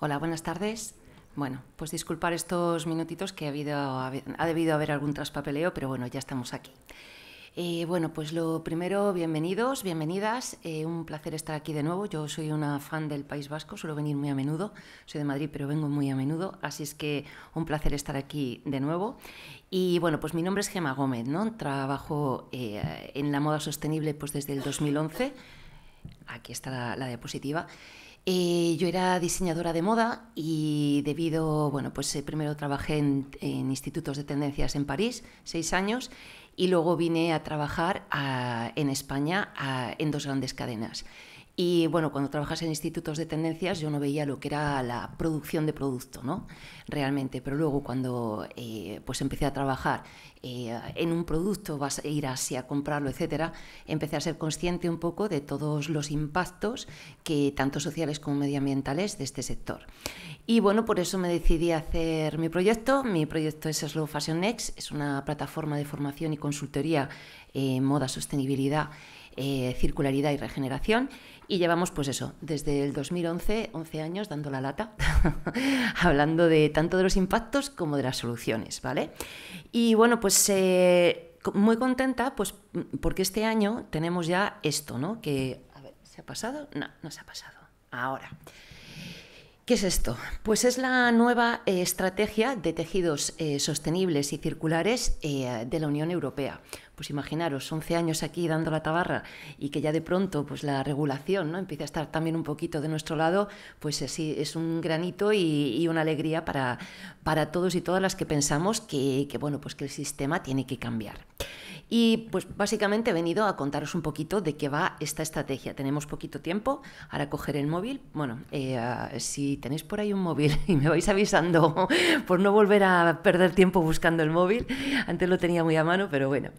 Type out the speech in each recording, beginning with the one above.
Hola, buenas tardes. Bueno, pues disculpar estos minutitos que ha, habido, ha debido haber algún traspapeleo, pero bueno, ya estamos aquí. Eh, bueno, pues lo primero, bienvenidos, bienvenidas. Eh, un placer estar aquí de nuevo. Yo soy una fan del País Vasco, suelo venir muy a menudo. Soy de Madrid, pero vengo muy a menudo. Así es que un placer estar aquí de nuevo. Y bueno, pues mi nombre es Gema Gómez, ¿no? Trabajo eh, en la moda sostenible pues desde el 2011. Aquí está la diapositiva. Eh, yo era diseñadora de moda y debido, bueno, pues eh, primero trabajé en, institutos de tendencias en París, seis años, y luego vine a trabajar ah, en España ah, en dos grandes cadenas. Y bueno, cuando trabajas en institutos de tendencias yo no veía lo que era la producción de producto, ¿no? Realmente, pero luego cuando eh, pues empecé a trabajar eh, en un producto, vas a ir así a comprarlo, etcétera, empecé a ser consciente un poco de todos los impactos que tanto sociales como medioambientales de este sector. Y bueno, por eso me decidí a hacer mi proyecto. Mi proyecto es Slow Fashion Next, es una plataforma de formación y consultoría en eh, moda, sostenibilidad, circularidad y regeneración y llevamos, pues eso, desde el 2011, 11 años dando la lata, hablando de tanto de los impactos como de las soluciones, ¿vale? Y bueno, pues... Eh, muy contenta, pues porque este año tenemos ya esto, ¿no? Que, a ver, ¿se ha pasado? No, no se ha pasado. Ahora. ¿Qué es esto? Pues es la nueva eh, estrategia de tejidos eh, sostenibles y circulares de la Unión Europea pues imaginaros, 11 años aquí dando la tabarra y que ya de pronto pues la regulación ¿no? empiece a estar también un poquito de nuestro lado, pues así eh, es un granito y, y una alegría para, para todos y todas las que pensamos que, que, bueno, pues que el sistema tiene que cambiar. Y pues básicamente he venido a contaros un poquito de qué va esta estrategia. Tenemos poquito tiempo, ahora coger el móvil. Bueno, eh, si tenéis por ahí un móvil y me vais avisando por no volver a perder tiempo buscando el móvil, antes lo tenía muy a mano, pero bueno.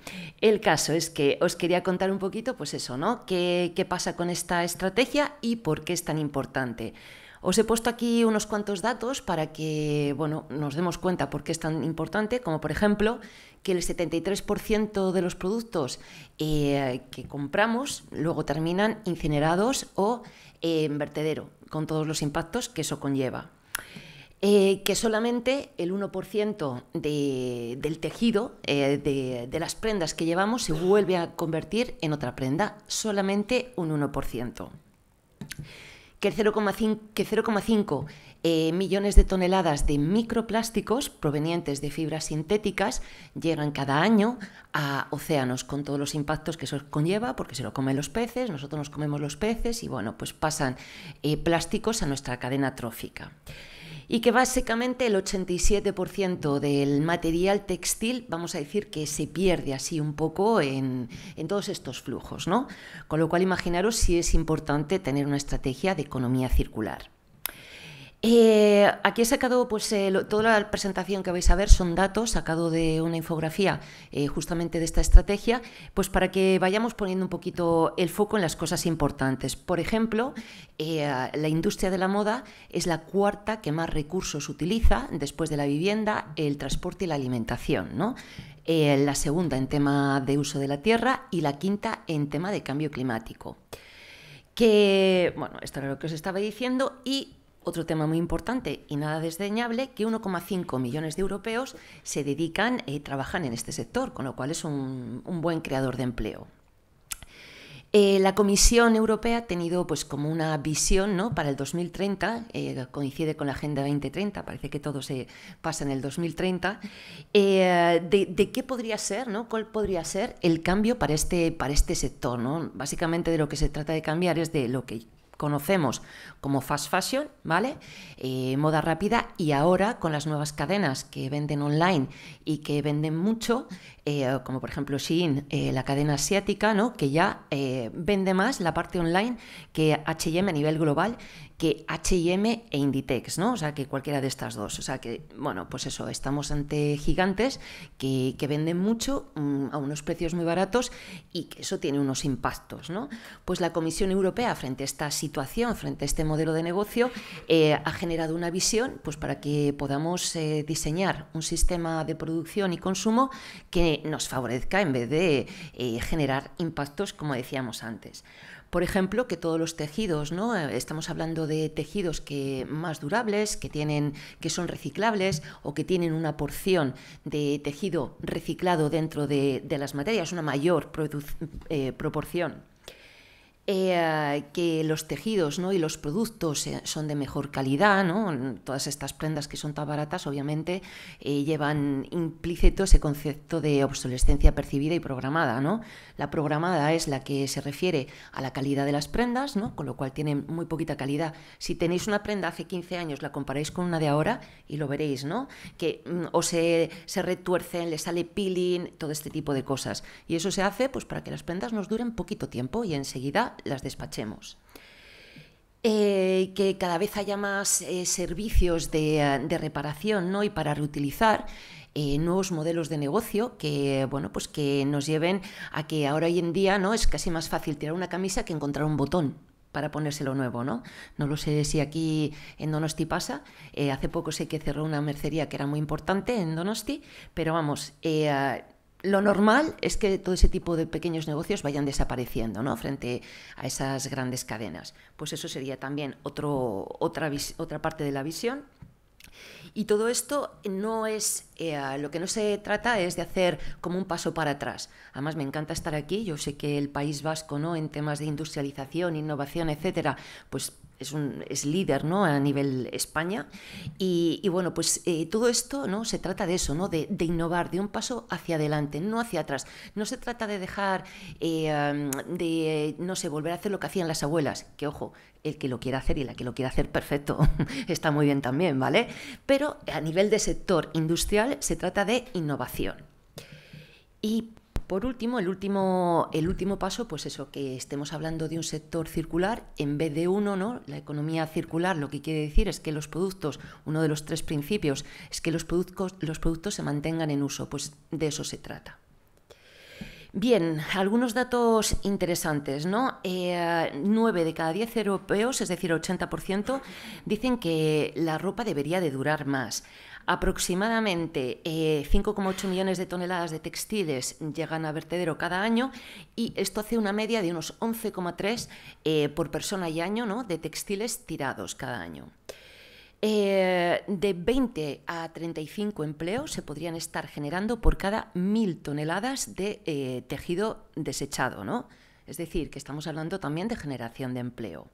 El caso es que os quería contar un poquito, pues eso, ¿no? ¿Qué, qué pasa con esta estrategia y por qué es tan importante? Os he puesto aquí unos cuantos datos para que bueno, nos demos cuenta por qué es tan importante, como por ejemplo que el 73% de los productos eh, que compramos luego terminan incinerados o eh, en vertedero, con todos los impactos que eso conlleva. Eh, que solamente el 1% del tejido, de, de las prendas que llevamos, se vuelve a convertir en otra prenda, solamente un 1% que 0,5 eh, millones de toneladas de microplásticos provenientes de fibras sintéticas llegan cada año a océanos, con todos los impactos que eso conlleva, porque se lo comen los peces, nosotros nos comemos los peces y bueno, pues pasan eh, plásticos a nuestra cadena trófica y que básicamente el 87% del material textil, vamos a decir que se pierde así un poco en, en todos estos flujos, ¿no? Con lo cual imaginaros si es importante tener una estrategia de economía circular. Eh, aquí he sacado, pues eh, toda la presentación que vais a ver son datos sacado de una infografía eh, justamente de esta estrategia, pues para que vayamos poniendo un poquito el foco en las cosas importantes. Por ejemplo, la industria de la moda es la cuarta que más recursos utiliza después de la vivienda, el transporte y la alimentación, ¿no? la segunda en tema de uso de la tierra y la quinta en tema de cambio climático. Que, bueno, esto era lo que os estaba diciendo y otro tema muy importante y nada desdeñable, que 1,5 millones de europeos se dedican y eh, trabajan en este sector, con lo cual es un, buen creador de empleo. Eh, la Comisión Europea ha tenido pues, como una visión ¿no? para el 2030, eh, coincide con la Agenda 2030, parece que todo se pasa en el 2030, de, qué podría ser, ¿no? cuál podría ser el cambio para este, para este sector. ¿no? Básicamente de lo que se trata de cambiar es de lo que conocemos como fast fashion, ¿vale? Eh, moda rápida y ahora con las nuevas cadenas que venden online y que venden mucho, eh, como por ejemplo Shein, eh, la cadena asiática, que ya eh, vende más la parte online que HM a nivel global, que HM e Inditex, ¿no? o sea, que cualquiera de estas dos. O sea, que, bueno, pues eso, estamos ante gigantes que, venden mucho mm, a unos precios muy baratos y que eso tiene unos impactos. Pues la Comisión Europea, frente a esta situación, frente a este modelo de negocio, ha generado una visión pues, para que podamos diseñar un sistema de producción y consumo que nos favorezca en vez de eh, generar impactos como decíamos antes. Por ejemplo, que todos los tejidos, ¿no? Eh, estamos hablando de tejidos que más durables, que tienen, que son reciclables o que tienen una porción de tejido reciclado dentro de, las materias, una mayor eh, proporción eh, que los tejidos y los productos eh, son de mejor calidad, ¿no? todas estas prendas que son tan baratas obviamente eh, llevan implícito ese concepto de obsolescencia percibida y programada. ¿no? La programada es la que se refiere a la calidad de las prendas, con lo cual tienen muy poquita calidad. Si tenéis una prenda hace 15 años, la comparáis con una de ahora y lo veréis, ¿no? que mm, o se, retuercen, le sale peeling, todo este tipo de cosas. Y eso se hace pues, para que las prendas nos duren poquito tiempo y enseguida las despachemos. Eh, que cada vez haya más eh, servicios eh, de, reparación ¿no? y para reutilizar. nuevos modelos de negocio que bueno pues que nos lleven a que ahora hoy en día no es casi más fácil tirar una camisa que encontrar un botón para ponérselo nuevo, ¿no? No lo sé si aquí en Donosti pasa. hace poco sé que cerró una mercería que era muy importante en Donosti, pero vamos, lo normal es que todo ese tipo de pequeños negocios vayan desapareciendo ¿no? frente a esas grandes cadenas. Pues eso sería también otro, otra, otra parte de la visión. Y todo esto no es, eh, lo que no se trata es de hacer como un paso para atrás. Además, me encanta estar aquí. Yo sé que el País Vasco, ¿no? En temas de industrialización, innovación, etcétera, pues es, un, es líder ¿no? a nivel España. Y, bueno, pues eh, todo esto ¿no? se trata de eso, ¿no? De, innovar, de un paso hacia adelante, no hacia atrás. No se trata de dejar, eh, mm, de, no sé, volver a hacer lo que hacían las abuelas, que ojo, el que lo quiera hacer y la que lo quiera hacer, perfecto, está muy bien también, ¿vale? Pero a nivel de sector industrial se trata de innovación. Y por último, el último, el último paso, pues eso, que estemos hablando de un sector circular en vez de uno, ¿no? La economía circular lo que quiere decir es que los productos, uno de los tres principios, es que los productos, los productos se mantengan en uso, pues de eso se trata. Bien, algunos datos interesantes, ¿no? 9 eh, de cada 10 europeos, es decir, 80%, dicen que la ropa debería de durar más. Aproximadamente 5,8 eh, millones de toneladas de textiles llegan a vertedero cada año y esto hace una media de unos 11,3 eh, por persona y año de textiles tirados cada año. Eh, de 20 a 35 empleos se podrían estar generando por cada 1.000 toneladas de tejido desechado, ¿no? Es decir, que estamos hablando también de generación de empleo.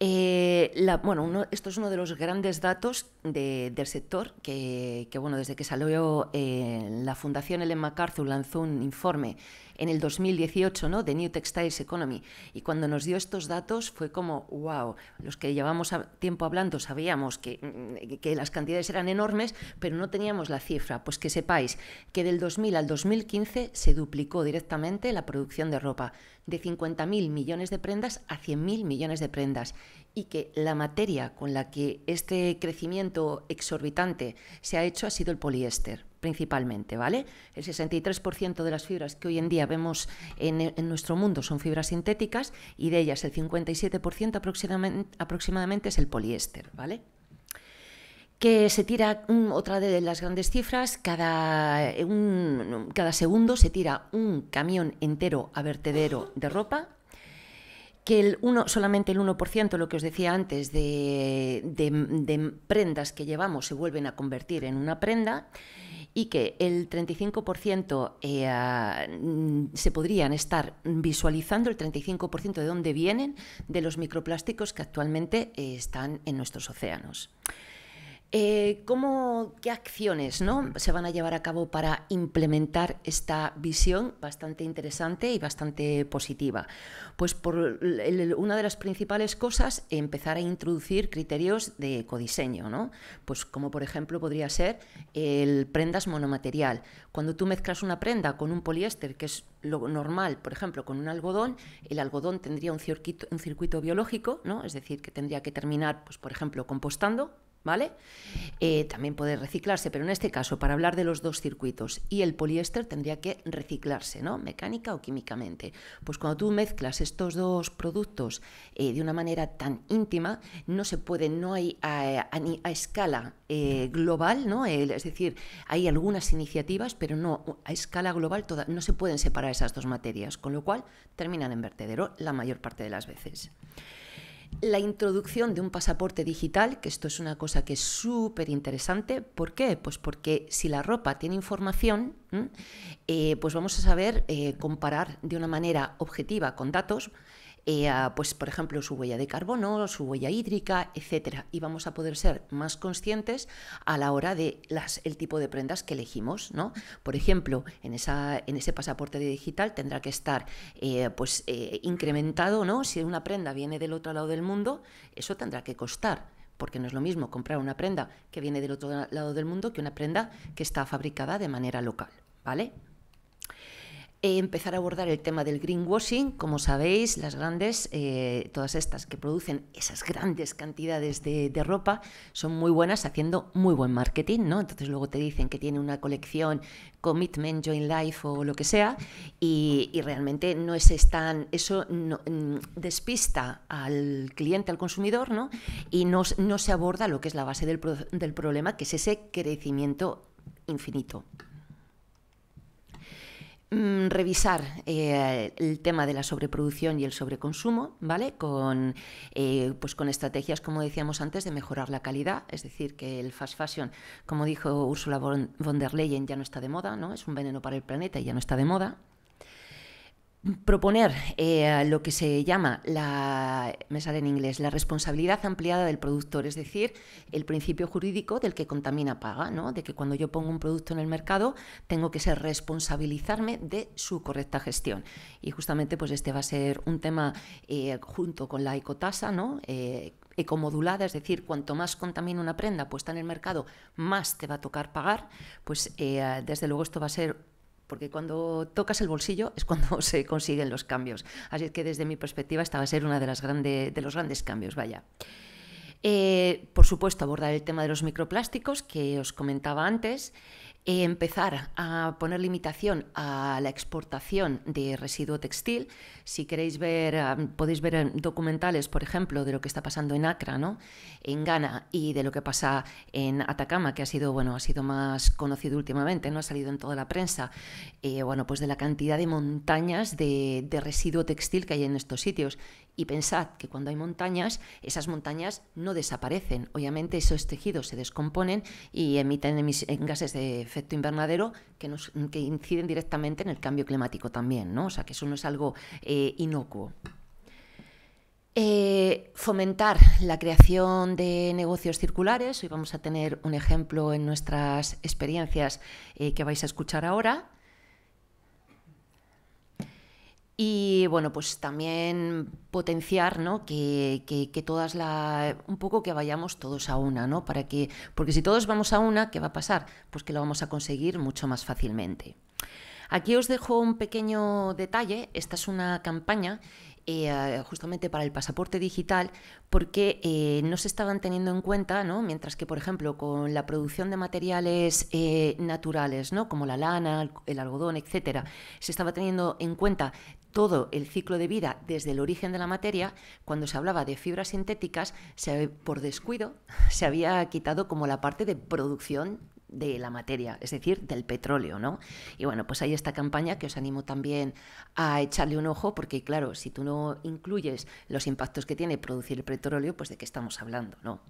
Eh, la, bueno, esto es uno de los grandes datos del sector, que, bueno, desde que salió eh, la Fundación Ellen MacArthur lanzó un informe en el 2018, ¿no? De New Textiles Economy. Y cuando nos dio estos datos fue como, wow, los que llevamos tiempo hablando sabíamos que, mm, que las cantidades eran enormes, pero no teníamos la cifra. Pues que sepáis que del 2000 al 2015 se duplicó directamente la producción de ropa, de 50.000 millones de prendas a 100.000 millones de prendas y que la materia con la que este crecimiento exorbitante se ha hecho ha sido el poliéster principalmente, ¿vale? El 63% de las fibras que hoy en día vemos en, nuestro mundo son fibras sintéticas y de ellas el 57% aproximadamente, aproximadamente, es el poliéster, ¿vale? que se tira otra de las grandes cifras, cada, cada segundo se tira un camión entero a vertedero de ropa, que el uno, solamente el 1%, lo que os decía antes, de, prendas que llevamos se vuelven a convertir en una prenda y que el 35% eh, mm, se podrían estar visualizando el 35% de dónde vienen de los microplásticos que actualmente eh, están en nuestros océanos. Eh, ¿Qué acciones ¿no? se van a llevar a cabo para implementar esta visión bastante interesante y bastante positiva? Pues por una de las principales cosas, empezar a introducir criterios de ecodiseño, Pues como por ejemplo podría ser el prendas monomaterial. Cuando tú mezclas una prenda con un poliéster, que es lo normal, por ejemplo, con un algodón, el algodón tendría un circuito, un circuito biológico, ¿no? Es decir, que tendría que terminar, pues, por ejemplo, compostando, ¿Vale? Eh, también puede reciclarse, pero en este caso, para hablar de los dos circuitos, y el poliéster tendría que reciclarse, ¿no? Mecánica o químicamente. Pues cuando tú mezclas estos dos productos eh, de una manera tan íntima, no se puede, no hay a, escala eh, global, ¿no? es decir, hay algunas iniciativas, pero no a escala global no se pueden separar esas dos materias, con lo cual terminan en vertedero la mayor parte de las veces la introducción de un pasaporte digital, que esto es una cosa que es súper interesante. ¿Por qué? Pues porque si la ropa tiene información, eh, pues vamos a saber eh, comparar de una manera objetiva con datos eh, pues por ejemplo su huella de carbono, su huella hídrica, etcétera Y vamos a poder ser más conscientes a la hora de las, el tipo de prendas que elegimos. ¿no? Por ejemplo, en, esa, en ese pasaporte digital tendrá que estar eh, pues, eh, incrementado, ¿no? si una prenda viene del otro lado del mundo, eso tendrá que costar porque no es lo mismo comprar una prenda que viene del otro lado del mundo que una prenda que está fabricada de manera local, ¿vale? Eh, empezar a abordar el tema del greenwashing. Como sabéis, las grandes, eh, todas estas que producen esas grandes cantidades de, ropa, son muy buenas haciendo muy buen marketing, ¿no? Entonces luego te dicen que tiene una colección Commitment, Join Life o lo que sea, y, realmente no es tan, eso no, mm, despista al cliente, al consumidor, ¿no? Y no, se aborda lo que es la base del, del problema, que es ese crecimiento infinito. Mm, revisar eh, el tema de la sobreproducción y el sobreconsumo, ¿vale? Con, eh, pues con estrategias, como decíamos antes, de mejorar la calidad, es decir, que el fast fashion, como dijo Ursula von der Leyen, ya no está de moda, ¿no? Es un veneno para el planeta y ya no está de moda proponer eh, lo que se llama la, me en inglés, la responsabilidad ampliada del productor, es decir, el principio jurídico del que contamina paga, ¿no? de que cuando yo pongo un producto en el mercado tengo que ser responsabilizarme de su correcta gestión. Y justamente pues este va a ser un tema eh, junto con la ecotasa, ¿no? Eh, ecomodulada, es decir, cuanto más contamina una prenda puesta en el mercado, más te va a tocar pagar, pues desde luego esto va a ser porque cuando tocas el bolsillo es cuando se consiguen los cambios. Así que desde mi perspectiva esta va a ser una de las los grandes cambios, vaya. Eh, por supuesto, abordar el tema de los microplásticos que os comentaba antes empezar a poner limitación a la exportación de residuo textil. Si queréis ver, eh, podéis ver eh, documentales, por ejemplo, de lo que está pasando en Accra, ¿no? en Ghana, y de lo que pasa en Atacama, que ha sido, bueno, ha sido más conocido últimamente, ¿no? ha salido en toda la prensa, eh, bueno, pues de la cantidad de montañas de, de residuo textil que hay en estos sitios y pensad que cuando hay montañas, esas montañas no desaparecen. Obviamente esos tejidos se descomponen y emiten gases de efecto invernadero que, inciden directamente en el cambio climático también, ¿no? O sea, que eso no es algo eh, inocuo. Eh, fomentar la creación de negocios circulares. Hoy vamos a tener un ejemplo en nuestras experiencias eh, que vais a escuchar ahora. Y bueno, pues también potenciar, Que, que, que, todas la. un poco que vayamos todos a una, ¿no? Para que. Porque si todos vamos a una, ¿qué va a pasar? Pues que lo vamos a conseguir mucho más fácilmente. Aquí os dejo un pequeño detalle. Esta es una campaña eh, justamente para el pasaporte digital, porque eh, no se estaban teniendo en cuenta, ¿no? mientras que, por ejemplo, con la producción de materiales eh, naturales, ¿no? como la lana, el algodón, etcétera, se estaba teniendo en cuenta todo el ciclo de vida desde el origen de la materia, cuando se hablaba de fibras sintéticas, se, por descuido se había quitado como la parte de producción de la materia, es decir, del petróleo, ¿no? Y bueno, pues hay esta campaña que os animo también a echarle un ojo, porque claro, si tú no incluyes los impactos que tiene producir el petróleo, pues de qué estamos hablando, ¿no?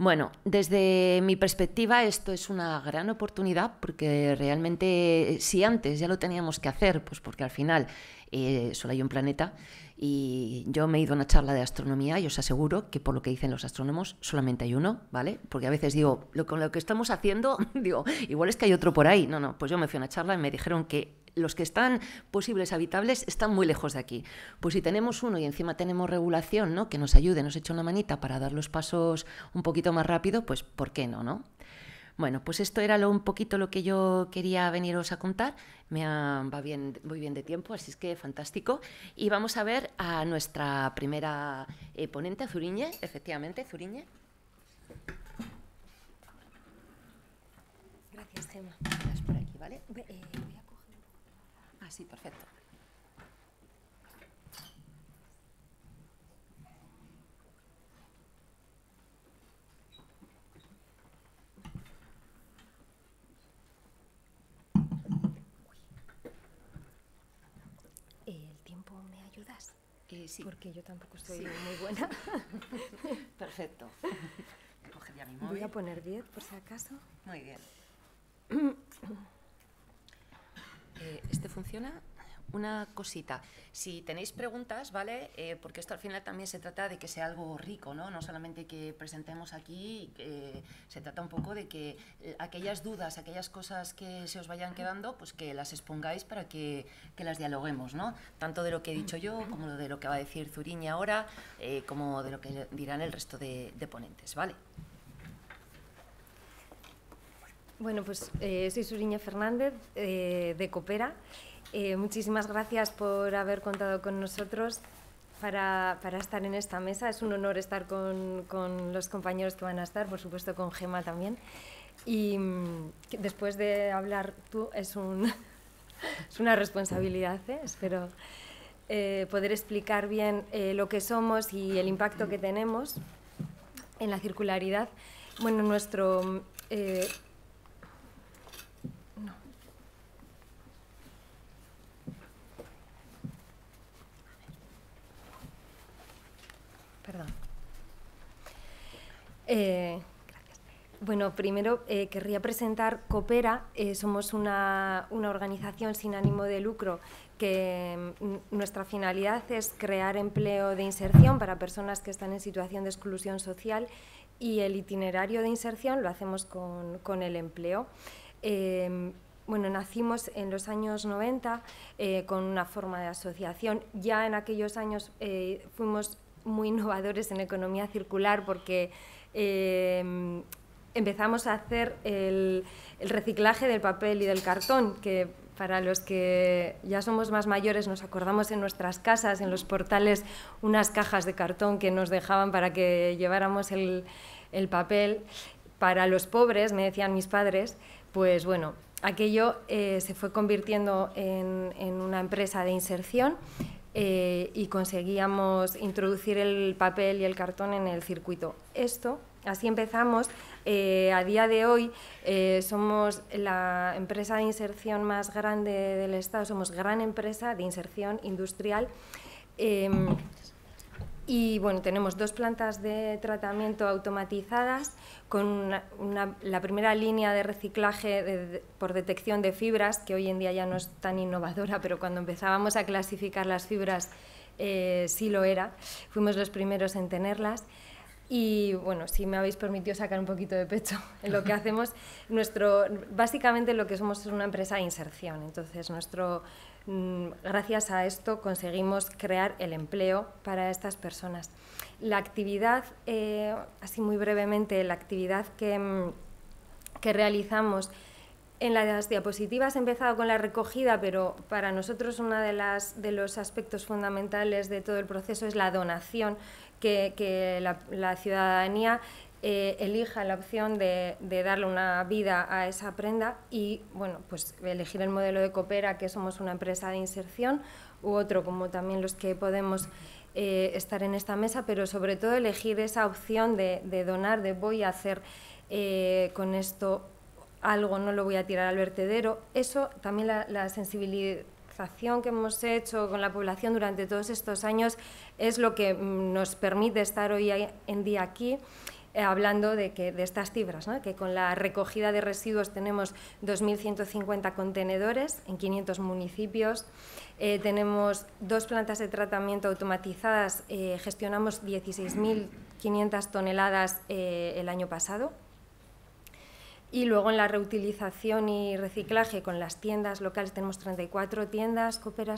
Bueno, desde mi perspectiva esto es una gran oportunidad porque realmente eh, si antes ya lo teníamos que hacer, pues porque al final eh, solo hay un planeta. Y yo me he ido a una charla de astronomía y os aseguro que por lo que dicen los astrónomos solamente hay uno, ¿vale? Porque a veces digo, lo, con lo que estamos haciendo, digo, igual es que hay otro por ahí. No, no, pues yo me fui a una charla y me dijeron que los que están posibles habitables están muy lejos de aquí. Pues si tenemos uno y encima tenemos regulación, ¿no? Que nos ayude, nos eche una manita para dar los pasos un poquito más rápido, pues ¿por qué no, no? Bueno, pues esto era lo, un poquito lo que yo quería veniros a contar. Me va bien, muy bien de tiempo, así es que fantástico. Y vamos a ver a nuestra primera eh, ponente, Zuriñe, efectivamente, Zuriñe. Gracias, Gemma. Por aquí, ¿vale? Eh, voy a coger... Ah, sí, perfecto. Eh, Porque yo tampoco estoy muy buena. Perfecto. Voy a poner 10 por si acaso. Muy bien. Eh, ¿Este funciona? una cosita. Si tenéis preguntas, ¿vale? Eh, porque esto al final también se trata de que sea algo rico, ¿no? No solamente que presentemos aquí, se trata un poco de que eh, aquellas dudas, aquellas cosas que se os vayan quedando, pues que las expongáis para que, las dialoguemos, ¿no? Tanto de lo que he dicho yo, como de lo que va a decir Zuriña ahora, eh, como de lo que dirán el resto de, ponentes, ¿vale? Bueno, pues soy Zuriña Fernández, de Coopera. Eh, muchísimas gracias por haber contado con nosotros para, estar en esta mesa. Es un honor estar con, los compañeros que van a estar, por supuesto con Gema también. Y mm, después de hablar tú, es, un, una responsabilidad, ¿eh? espero eh, poder explicar bien lo que somos y el impacto que tenemos en la circularidad. Bueno, nuestro gracias. Eh, bueno, primero eh, querría presentar Coopera. Eh, somos una, organización sin ánimo de lucro que mm, nuestra finalidad es crear empleo de inserción para personas que están en situación de exclusión social y el itinerario de inserción lo hacemos con, el empleo em, bueno, nacimos en los años 90 con una forma de asociación. Ya en aquellos años fuimos muy innovadores en economía circular porque Em, empezamos a hacer el, reciclaje del papel y del cartón, que para los que ya somos más mayores, nos acordamos en nuestras casas, en los portales, unas cajas de cartón que nos dejaban para que lleváramos el, papel. Para los pobres, me decían mis padres, pues bueno, aquello eh, se fue convirtiendo en, una empresa de inserción eh, y conseguíamos introducir el papel y el cartón en el circuito. Esto, así empezamos. Eh, a día de hoy eh, somos la empresa de inserción más grande del Estado, somos gran empresa de inserción industrial. Em, y bueno, tenemos dos plantas de tratamiento automatizadas con la primera línea de reciclaje por detección de fibras, que hoy en día ya no es tan innovadora, pero cuando empezábamos a clasificar las fibras eh, sí lo era. Fuimos los primeros en tenerlas. Y bueno, si me habéis permitido sacar un poquito de pecho en lo que hacemos, nuestro, básicamente lo que somos es una empresa de inserción. Entonces, nuestro, Mm, gracias a esto conseguimos crear el empleo para estas personas. La actividad, eh, así muy brevemente, la actividad que, mm, realizamos en las diapositivas ha empezado con la recogida, pero para nosotros uno de, de los aspectos fundamentales de todo el proceso es la donación que, la, la, ciudadanía eh, elija la opción de, darle una vida a esa prenda y, bueno, pues elegir el modelo de Coopera, que somos una empresa de inserción, u otro, como también los que podemos eh, estar en esta mesa, pero sobre todo elegir esa opción de, donar, de voy a hacer eh, con esto algo, no lo voy a tirar al vertedero. Eso también la, sensibilización que hemos hecho con la población durante todos estos años es lo que mm, nos permite estar hoy en día aquí eh, hablando de, que, de estas cifras, que con la recogida de residuos tenemos 2.150 contenedores en 500 municipios, eh, tenemos dos plantas de tratamiento automatizadas, eh, gestionamos 16.500 toneladas el año pasado, y luego en la reutilización y reciclaje con las tiendas locales tenemos 34 tiendas Coopera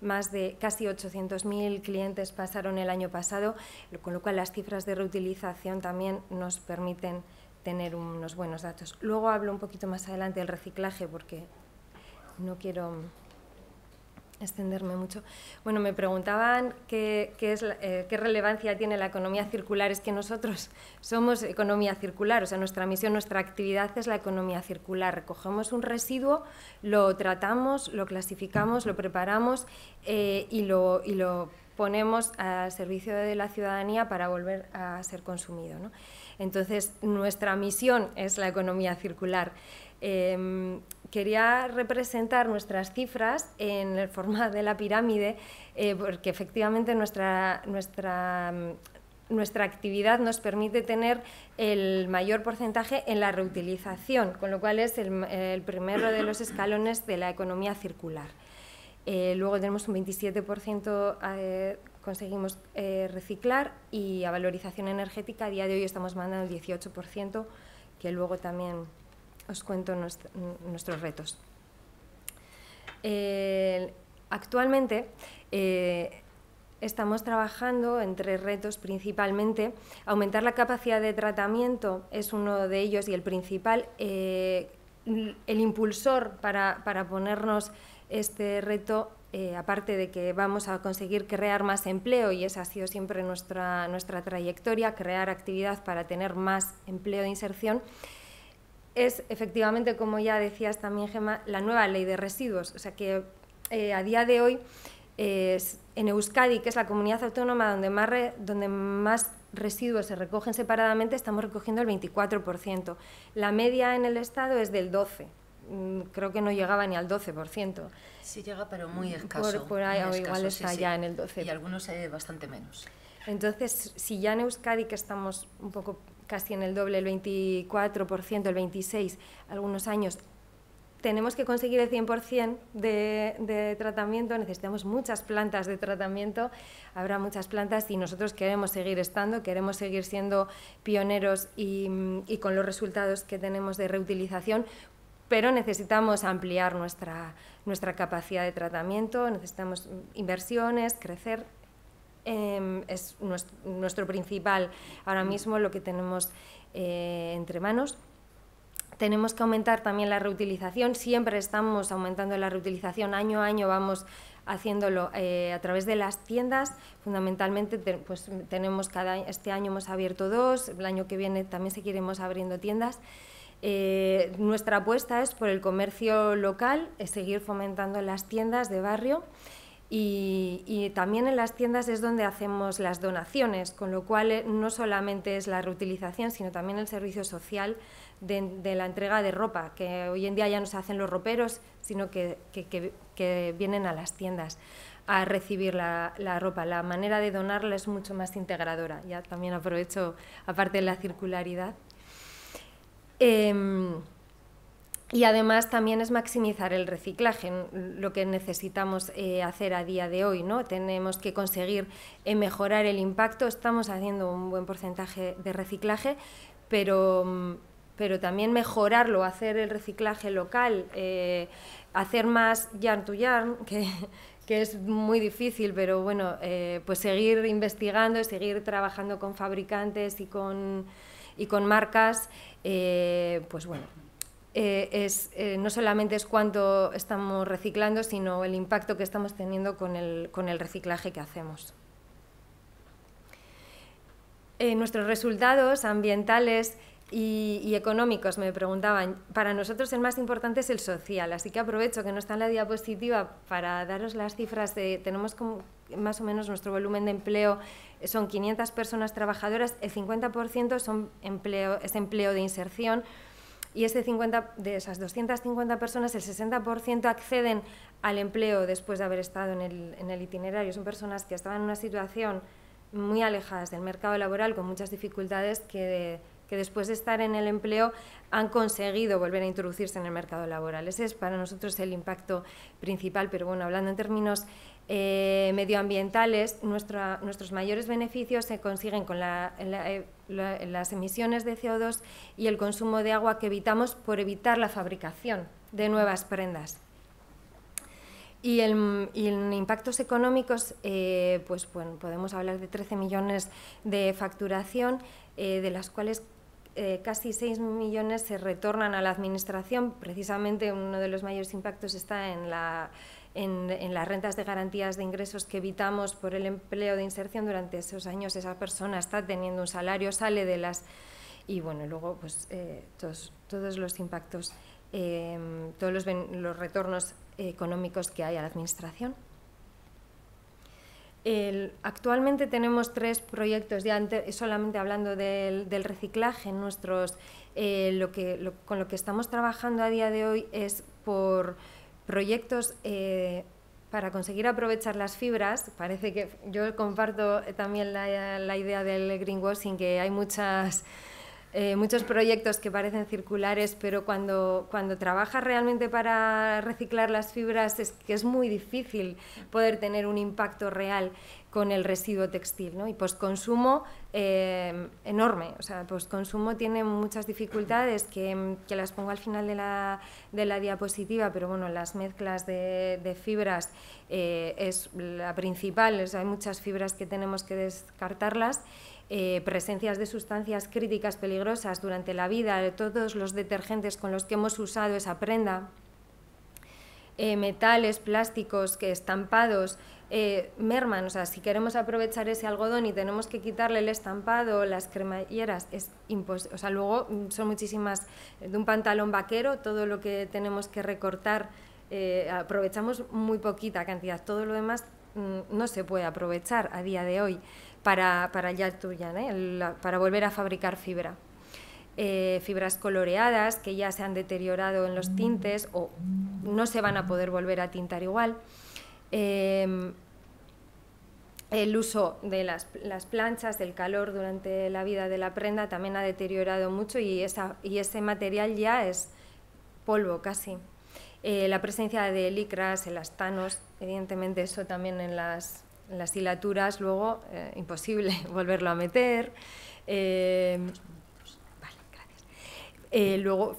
más de casi 800.000 clientes pasaron el año pasado, con lo cual las cifras de reutilización también nos permiten tener unos buenos datos. Luego hablo un poquito más adelante del reciclaje porque no quiero extenderme mucho. Bueno, me preguntaban qué, es, eh, qué, relevancia tiene la economía circular. Es que nosotros somos economía circular, o sea, nuestra misión, nuestra actividad es la economía circular. Recogemos un residuo, lo tratamos, lo clasificamos, lo preparamos eh, y, lo, lo, ponemos al servicio de la ciudadanía para volver a ser consumido. Entonces, nuestra misión es la economía circular. Em, quería representar nuestras cifras en el formato de la pirámide, eh, porque efectivamente nuestra, nuestra, nuestra actividad nos permite tener el mayor porcentaje en la reutilización, con lo cual es el, primero de los escalones de la economía circular. Eh, luego tenemos un 27% eh, conseguimos reciclar y a valorización energética a día de hoy estamos mandando el 18%, que luego también os cuento nuestros retos. Eh, actualmente eh, estamos trabajando en tres retos principalmente. Aumentar la capacidad de tratamiento es uno de ellos y el principal. Eh, el impulsor para, ponernos este reto, aparte de que vamos a conseguir crear más empleo, y esa ha sido siempre nuestra, nuestra trayectoria, crear actividad para tener más empleo de inserción, es efectivamente, como ya decías también, Gemma, la nueva ley de residuos. O sea que eh, a día de hoy eh, en Euskadi, que es la comunidad autónoma donde más, donde más residuos se recogen separadamente, estamos recogiendo el 24%. La media en el Estado es del 12%. Mm, creo que no llegaba ni al 12%. Sí llega, pero muy escaso. Por, ahí, igual está ya en el 12%. Y algunos hay eh, bastante menos. Entonces, si ya en Euskadi, que estamos un poco casi en el doble, el 24%, el 26%, algunos años. Tenemos que conseguir el 100% de, tratamiento, necesitamos muchas plantas de tratamiento, habrá muchas plantas y nosotros queremos seguir estando, queremos seguir siendo pioneros y, y con los resultados que tenemos de reutilización, pero necesitamos ampliar nuestra, nuestra capacidad de tratamiento, necesitamos inversiones, crecer, Em, es nuestro, principal ahora mm. mismo lo que tenemos eh, entre manos. Tenemos que aumentar también la reutilización, siempre estamos aumentando la reutilización, año a año vamos haciéndolo eh, a través de las tiendas. Fundamentalmente, pues, tenemos este año hemos abierto dos, el año que viene también seguiremos abriendo tiendas. Eh, nuestra apuesta es por el comercio local, es seguir fomentando las tiendas de barrio. Y, también en las tiendas es donde hacemos las donaciones, con lo cual eh, no solamente es la reutilización, sino también el servicio social de, la entrega de ropa, que hoy en día ya no se hacen los roperos, sino que, vienen a las tiendas a recibir la, ropa. La manera de donarla es mucho más integradora. Ya también aprovecho, aparte de la circularidad. Em, y además también es maximizar el reciclaje, lo que necesitamos eh, hacer a día de hoy. ¿no? Tenemos que conseguir eh, mejorar el impacto, estamos haciendo un buen porcentaje de reciclaje, pero, mm, pero también mejorarlo, hacer el reciclaje local, eh, hacer más yarn to yarn, que, es muy difícil, pero bueno, pues seguir investigando, y seguir trabajando con fabricantes y con, y con marcas, pues bueno eh, eh, no solamente es cuánto estamos reciclando, sino el impacto que estamos teniendo con el, reciclaje que hacemos. Eh, nuestros resultados ambientales y, económicos, me preguntaban. Para nosotros el más importante es el social, así que aprovecho que no está en la diapositiva para daros las cifras. De, tenemos más o menos nuestro volumen de empleo, son 500 personas trabajadoras, el 50% son empleo, es empleo de inserción, y 50, este de esas 250 personas, el 60% acceden al empleo después de haber estado en el, en el itinerario. Son personas que estaban en una situación muy alejadas del mercado laboral, con muchas dificultades que... después de estar en el empleo han conseguido volver a introducirse en el mercado laboral. Ese es para nosotros el impacto principal, pero bueno, hablando en términos eh, medioambientales, nuestra, nuestros mayores beneficios se consiguen con la, las emisiones de CO2 y el consumo de agua que evitamos por evitar la fabricación de nuevas prendas. Y, en impactos económicos, eh, pues bueno, podemos hablar de 13 millones de facturación, eh, de las cuales eh, casi 6 millones se retornan a la Administración. Precisamente uno de los mayores impactos está en la en, las rentas de garantías de ingresos que evitamos por el empleo de inserción durante esos años, esa persona está teniendo un salario, sale de las... Y bueno, luego pues eh, todos, todos, los impactos, eh, todos los, retornos económicos que hay a la Administración. actualmente tenemos tres proyectos, ya solamente hablando del, reciclaje, nuestros, eh, lo que, con lo que estamos trabajando a día de hoy es por proyectos eh, para conseguir aprovechar las fibras, parece que yo comparto también la, idea del greenwashing, que hay muchas, eh, muchos proyectos que parecen circulares, pero cuando, cuando trabajas realmente para reciclar las fibras es que es muy difícil poder tener un impacto real con el residuo textil. ¿no? Y postconsumo eh, enorme. O sea, postconsumo tiene muchas dificultades que, las pongo al final de la, diapositiva, pero bueno, las mezclas de, fibras eh, es la principal. hay muchas fibras que tenemos que descartarlas. Eh, presencias de sustancias críticas peligrosas durante la vida, ...de todos los detergentes con los que hemos usado esa prenda, metales, plásticos, que estampados, eh, merman, o sea, si queremos aprovechar ese algodón y tenemos que quitarle el estampado, las cremalleras, es imposible, o sea, luego mm, son muchísimas, eh, de un pantalón vaquero, todo lo que tenemos que recortar, eh, aprovechamos muy poquita cantidad, todo lo demás mm, no se puede aprovechar a día de hoy para, para ya tuya, ¿eh? para volver a fabricar fibra. fibras coloreadas que ya se han deteriorado en los mm. tintes o no se van a poder volver a tintar igual. Em, el uso de las, planchas, del calor durante la vida de la prenda también ha deteriorado mucho y, esa, y ese material ya es polvo casi. Eh, la presencia de licras, elastanos, evidentemente eso también en las, las hilaturas, luego eh, imposible volverlo a meter. Eh, eh, luego